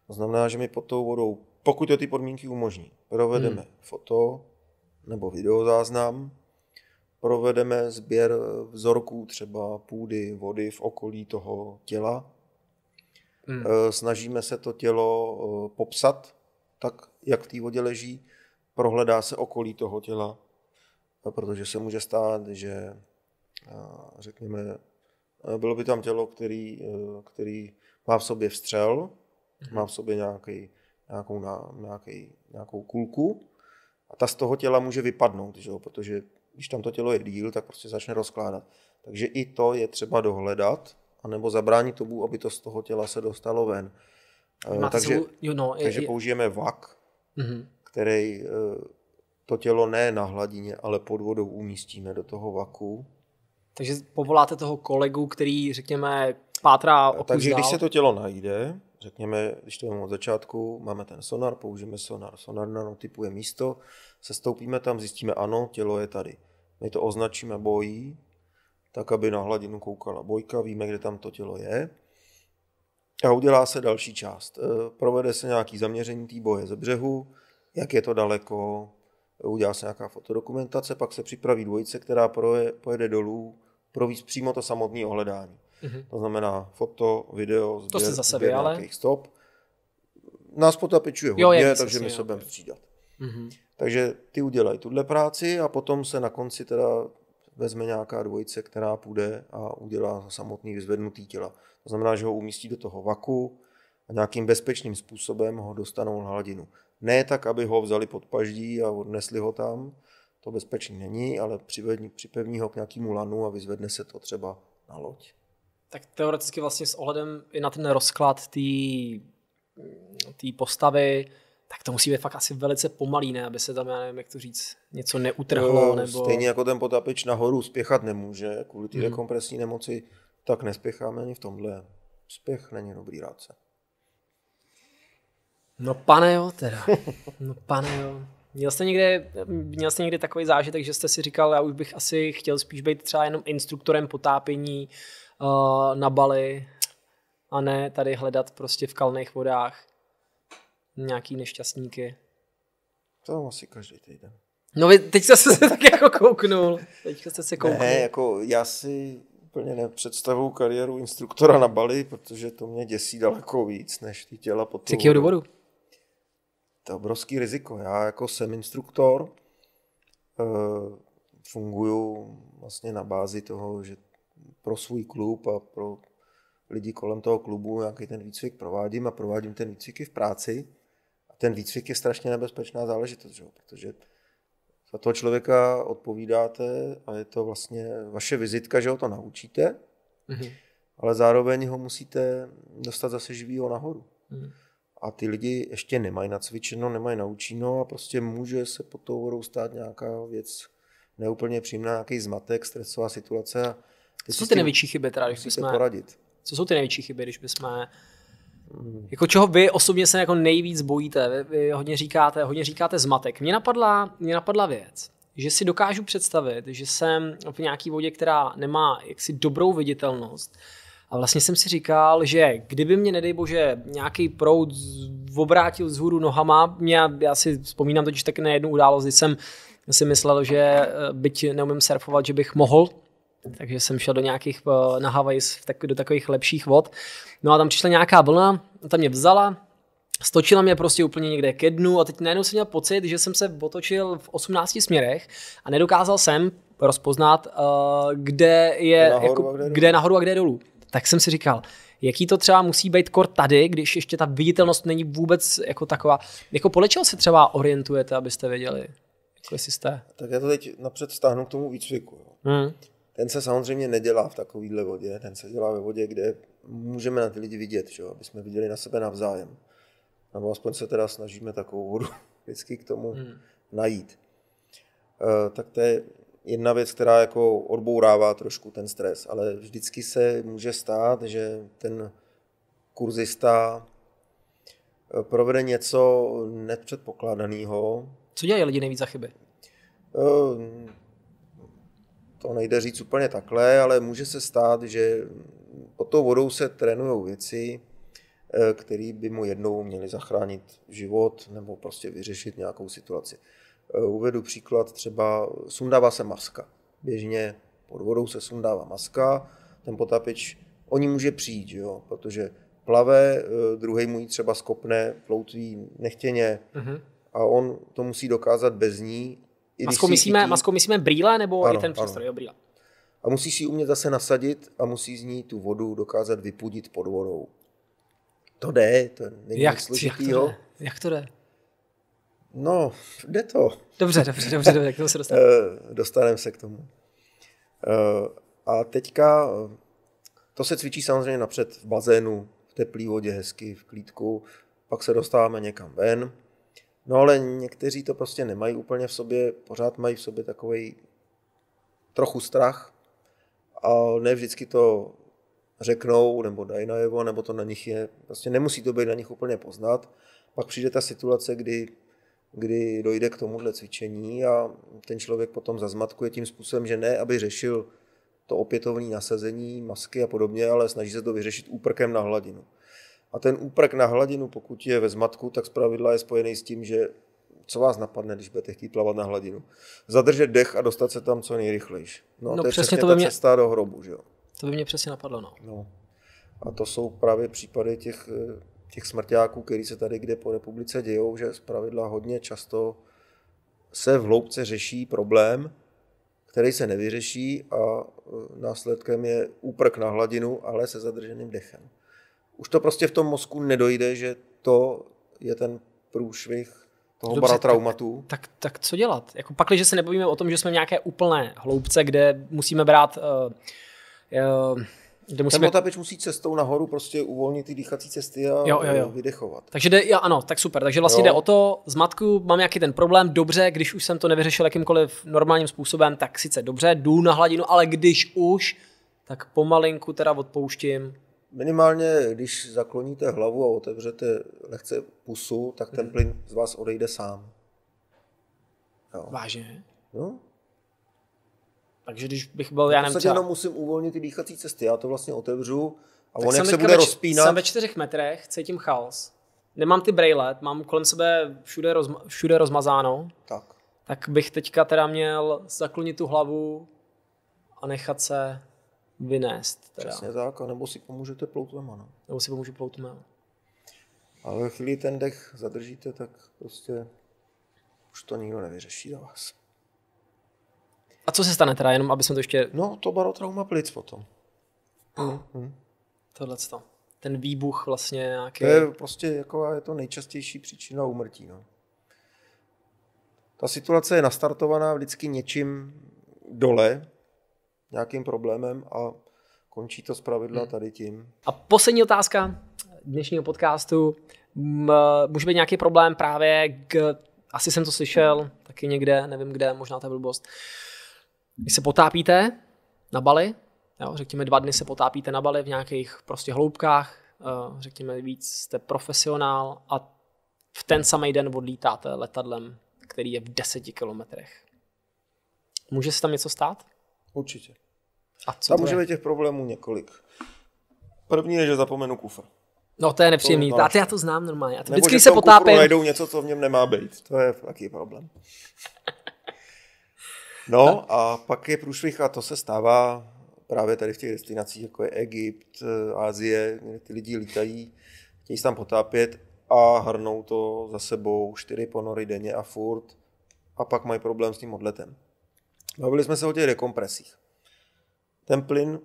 S2: To znamená, že my pod tou vodou, pokud to ty podmínky umožní, provedeme hmm. foto nebo videozáznam, provedeme sběr eh, vzorků třeba půdy, vody v okolí toho těla. Hmm. Eh, snažíme se to tělo eh, popsat tak, jak v té vodě leží. Prohledá se okolí toho těla, protože se může stát, že řekněme, bylo by tam tělo, který, který má v sobě vstřel, hmm. má v sobě nějaký, nějakou, nějaký, nějakou kulku a ta z toho těla může vypadnout, že protože když tam to tělo je díl, tak prostě začne rozkládat. Takže i to je třeba dohledat, anebo zabránit tomu, aby to z toho těla se dostalo ven. Eh, takže svou, jo, no, je, takže je, použijeme vak, mm-hmm. který eh, to tělo ne na hladině, ale pod vodou umístíme do toho vaku.
S1: Takže povoláte toho kolegu, který, řekněme, pátrá eh, o Takže když se to tělo
S2: najde, řekněme, když to máme od začátku, máme ten sonar, použijeme sonar. Sonar nám typuje místo, sestoupíme tam, zjistíme, ano, tělo je tady my to označíme bojí, tak aby na hladinu koukala bojka, víme, kde tam to tělo je. A udělá se další část. E, provede se nějaký zaměření té boje ze břehu, jak je to daleko, udělá se nějaká fotodokumentace, pak se připraví dvojice, která proje, pojede dolů, províz přímo to samotné ohledání. Mm-hmm. To znamená foto, video, zběr, to se zase zběr ale... stop. Nás potapičuje hodně, jo, takže my se budeme střídat. Mm-hmm. Takže ty udělají tuhle práci a potom se na konci teda vezme nějaká dvojice, která půjde a udělá samotný vyzvednutý těla. To znamená, že ho umístí do toho vaku a nějakým bezpečným způsobem ho dostanou na hladinu. Ne tak, aby ho vzali pod paždí a odnesli ho tam, to bezpečný není, ale připevní, připevní ho k nějakému lanu a vyzvedne se to třeba na loď.
S1: Tak teoreticky vlastně s ohledem i na ten rozklad té postavy, tak to musí být fakt asi velice pomalý, ne? Aby se tam, já nevím, jak to říct, něco neutrhlo. No, nebo... Stejně
S2: jako ten potapič nahoru spěchat nemůže kvůli té hmm. kompresní nemoci, tak nespěcháme ani v tomhle. Spěch není dobrý
S1: rádce. No pane jo teda. No pane jo. Měl jste, někde, měl jste někdy takový zážitek, že jste si říkal, já už bych asi chtěl spíš být třeba jenom instruktorem potápění uh, na Bali a ne tady hledat prostě v kalných vodách nějaký nešťastníky. To mám asi každý týden. No vy teď jste se tak jako kouknul. Teď jste se kouknul. Ne, jako
S2: já si úplně nepředstavuju kariéru instruktora na Bali, protože to mě děsí daleko víc, než ty těla potom. Z jakého důvodu? To je obrovský riziko. Já jako jsem instruktor, eh, funguju vlastně na bázi toho, že pro svůj klub a pro lidi kolem toho klubu nějaký ten výcvik provádím a provádím ten výcvik i v práci ten výcvik je strašně nebezpečná záležitost, že? protože za toho člověka odpovídáte a je to vlastně vaše vizitka, že ho to naučíte, mm-hmm. ale zároveň ho musíte dostat zase živýho nahoru. Mm-hmm. A ty lidi ještě nemají nacvičeno, nemají naučeno a prostě může se pod tou vodou stát nějaká věc neúplně příjemná, nějaký zmatek, stresová
S1: situace. A ty Co jsou ty největší chyby, teda, když bychom poradit? Co jsou ty největší chyby, když bychom Mm. Jako čeho vy osobně se jako nejvíc bojíte? Vy, vy hodně říkáte, hodně říkáte zmatek. Mně napadla, mě napadla věc, že si dokážu představit, že jsem v nějaké vodě, která nemá jaksi dobrou viditelnost, a vlastně jsem si říkal, že kdyby mě, nedej bože, nějaký proud obrátil hůru nohama, mě, já si vzpomínám totiž tak na jednu událost, kdy jsem si myslel, že eh, byť neumím surfovat, že bych mohl takže jsem šel do nějakých, eh, na Havaj do takových lepších vod. No a tam přišla nějaká vlna, ta mě vzala, Stočila mě prostě úplně někde ke dnu a teď najednou jsem měl pocit, že jsem se otočil v 18 směrech a nedokázal jsem rozpoznat, eh, kde je nahoru, jako, a kde, je kde je nahoru a kde je dolů. Tak jsem si říkal, jaký to třeba musí být kor tady, když ještě ta viditelnost není vůbec jako taková. Jako podle čeho se třeba orientujete, abyste věděli, jako jestli jste?
S2: Tak já to teď napřed stáhnu k tomu výcviku. Hmm ten se samozřejmě nedělá v takovéhle vodě, ten se dělá ve vodě, kde můžeme na ty lidi vidět, že? aby jsme viděli na sebe navzájem. Nebo aspoň se teda snažíme takovou vodu vždycky k tomu hmm. najít. E, tak to je jedna věc, která jako odbourává trošku ten stres, ale vždycky se může stát, že ten kurzista eh, provede něco nepředpokládaného.
S1: Co dělají lidi nejvíc za chyby?
S2: E, to nejde říct úplně takhle, ale může se stát, že pod tou vodou se trénují věci, eh, které by mu jednou měly zachránit život nebo prostě vyřešit nějakou situaci. Eh, uvedu příklad, třeba sundává se maska. Běžně pod vodou se sundává maska, ten potápěč o ní může přijít, jo? protože plave, eh, druhý mu ji třeba skopne, ploutví nechtěně mm-hmm. a on to musí dokázat bez ní Maskou myslíme, tý... maskou myslíme brýle nebo ano, i ten přístroj, jo, brýle. A musíš si umět zase nasadit a musí z ní tu vodu dokázat vypudit pod vodou. To jde, to není jak, složitý, jak to jde?
S1: Jak to jde? No,
S2: jde to. Dobře, dobře, dobře, dobře, k tomu se dostaneme. Eh, dostaneme se k tomu. Eh, a teďka, eh, to se cvičí samozřejmě napřed v bazénu, v teplé vodě, hezky, v klídku, pak se dostáváme někam ven, No ale někteří to prostě nemají úplně v sobě, pořád mají v sobě takový trochu strach a ne vždycky to řeknou nebo dají najevo, nebo to na nich je, prostě nemusí to být na nich úplně poznat. Pak přijde ta situace, kdy, kdy dojde k tomuhle cvičení a ten člověk potom zazmatkuje tím způsobem, že ne, aby řešil to opětovné nasazení, masky a podobně, ale snaží se to vyřešit úprkem na hladinu. A ten úprk na hladinu, pokud je ve zmatku, tak zpravidla je spojený s tím, že co vás napadne, když budete chtít plavat na hladinu? Zadržet dech a dostat se tam co nejrychlejš. No, no to je přesně to by mě... cesta do hrobu, že jo?
S1: To by mě přesně napadlo, no.
S2: no. A to jsou právě případy těch, eh, těch smrťáků, který se tady kde po republice dějou, že zpravidla hodně často se v hloubce řeší problém, který se nevyřeší a eh, následkem je úprk na hladinu, ale se zadrženým dechem už to prostě v tom mozku nedojde, že to je ten průšvih toho Dobře, traumatu.
S1: Tak, tak, tak co dělat? Jako pak, když se nebavíme o tom, že jsme v nějaké úplné hloubce, kde musíme brát... Uh, uh, kde musíme... Ten potapeč musí
S2: cestou nahoru prostě uvolnit ty dýchací cesty a jo, jo, jo. Eh, vydechovat. Takže jde,
S1: jo, ano, tak super. Takže vlastně jo. jde o to, z matku mám nějaký ten problém, dobře, když už jsem to nevyřešil jakýmkoliv normálním způsobem, tak sice dobře, jdu na hladinu, ale když už, tak pomalinku teda odpouštím
S2: Minimálně,
S1: když zakloníte
S2: hlavu a otevřete lehce pusu, tak ten mhm. plyn z vás odejde sám.
S1: Jo. Vážně? Jo. No. Takže když bych byl, já nemůžu. třeba... jenom
S2: musím uvolnit ty dýchací cesty, já to vlastně otevřu a tak on jak se bude ve, rozpínat... Jsem ve
S1: čtyřech metrech, cítím chaos, nemám ty braille, mám kolem sebe všude, rozma, všude rozmazáno, tak. tak bych teďka teda měl zaklonit tu hlavu a nechat se vynést. Teda. Přesně tak, nebo si pomůžete ploutvema. No. Nebo si pomůžu ploutvema.
S2: A ve chvíli ten dech zadržíte, tak prostě už to
S1: nikdo nevyřeší za vás. A co se stane teda, jenom aby jsme to ještě... No, to barotrauma plic potom. Hmm. Hmm. Tohle to. Ten výbuch vlastně
S2: nějaký... To je prostě jako je to nejčastější příčina úmrtí. No. Ta situace je nastartovaná vždycky něčím dole, nějakým problémem a končí to zpravidla hmm. tady tím.
S1: A poslední otázka dnešního podcastu. Může být nějaký problém právě k, asi jsem to slyšel, taky někde, nevím kde, možná ta blbost. Když se potápíte na Bali, jo, řekněme dva dny se potápíte na Bali v nějakých prostě hloubkách, eh, řekněme víc jste profesionál a v ten samý den odlítáte letadlem, který je v deseti kilometrech. Může se tam něco stát? Určitě.
S2: A co Tam může být těch problémů několik. První je, že zapomenu kufr.
S1: No to je nepříjemný. To, no, a ty já to znám normálně. A ty vždycky se potápím. Nebo najdou
S2: něco, co v něm nemá být. To je taky problém. No a pak je průšvih a to se stává právě tady v těch destinacích, jako je Egypt, eh, Asie, kde ty lidi lítají, chtějí se tam potápět a hrnou to za sebou čtyři ponory denně a furt a pak mají problém s tím odletem. Bavili jsme se o těch dekompresích. Ten plyn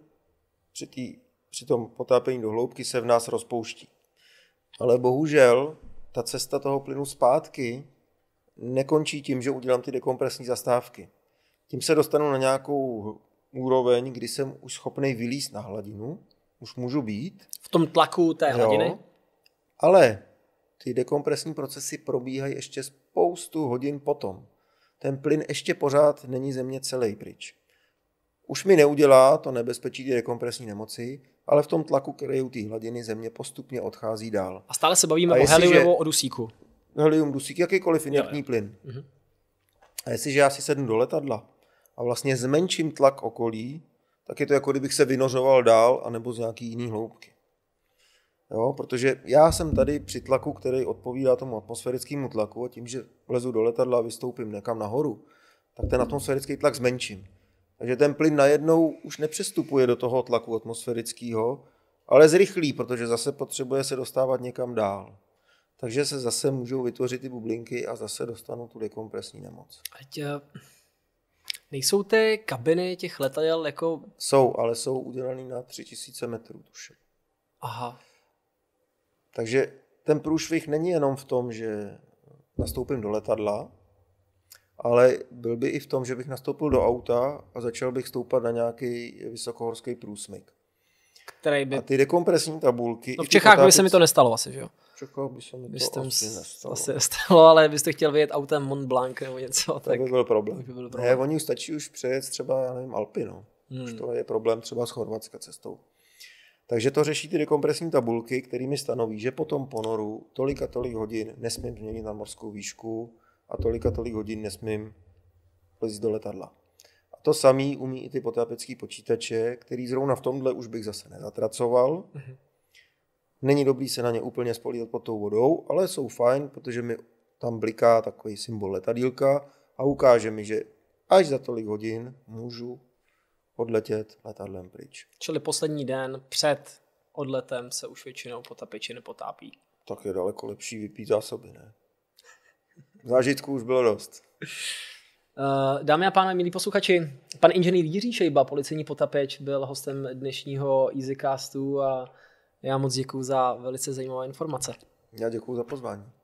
S2: při, tý, při tom potápění do hloubky se v nás rozpouští. Ale bohužel ta cesta toho plynu zpátky nekončí tím, že udělám ty dekompresní zastávky. Tím se dostanu na nějakou úroveň, kdy jsem už schopný vylíst na hladinu, už můžu být.
S1: V tom tlaku té hladiny?
S2: ale ty dekompresní procesy probíhají ještě spoustu hodin potom ten plyn ještě pořád není země celý pryč. Už mi neudělá to nebezpečí té kompresní nemoci, ale v tom tlaku, který u té hladiny země postupně odchází dál. A stále se bavíme a o heliu nebo o dusíku. Helium, dusík, jakýkoliv injektní plyn. Mhm. A jestliže já si sednu do letadla a vlastně zmenším tlak okolí, tak je to jako kdybych se vynořoval dál anebo z nějaký jiný hloubky. Jo, protože já jsem tady při tlaku, který odpovídá tomu atmosférickému tlaku a tím, že vlezu do letadla a vystoupím někam nahoru, tak ten atmosférický tlak zmenším. Takže ten plyn najednou už nepřestupuje do toho tlaku atmosférického, ale zrychlí, protože zase potřebuje se dostávat někam dál. Takže se zase můžou vytvořit ty bublinky a zase dostanou tu dekompresní nemoc.
S1: Ať eh, nejsou ty kabiny těch letadel jako...
S2: Jsou, ale jsou udělané na 3000 metrů, tuším. Aha. Takže ten průšvih není jenom v tom, že nastoupím do letadla, ale byl by i v tom, že bych nastoupil do auta a začal bych stoupat na nějaký vysokohorský průsmyk. Který by... A ty dekompresní tabulky... No v Čechách by se mi
S1: to nestalo asi, že jo? V Čechách by se mi Byste to asi nestalo. Asi nestalo, ale byste chtěl vyjet autem Mont Blanc nebo něco, to tak... To by byl problém. By byl problém. Ne,
S2: oni už stačí už přejet třeba, já nevím, Alpinu. No. Hmm. Už to je problém třeba s Chorvatska cestou. Takže to řeší ty dekompresní tabulky, kterými stanoví, že po tom ponoru tolik a tolik hodin nesmím změnit na morskou výšku a tolik a tolik hodin nesmím lezít do letadla. A to samý umí i ty poterapeutické počítače, který zrovna v tomhle už bych zase nezatracoval. Mhm. Není dobrý se na ně úplně spolíhat pod tou vodou, ale jsou fajn, protože mi tam bliká takový symbol letadílka a ukáže mi, že až za tolik hodin můžu odletět letadlem pryč.
S1: Čili poslední den před odletem se už většinou potapiči nepotápí.
S2: Tak je daleko lepší vypít zásoby, ne? Zážitků už bylo dost.
S1: Eh, dámy a pánové, milí posluchači, pan inženýr Jiří Šejba, policejní potapeč, byl hostem dnešního Easycastu a já moc děkuji za velice zajímavé informace.
S2: Já děkuji za pozvání.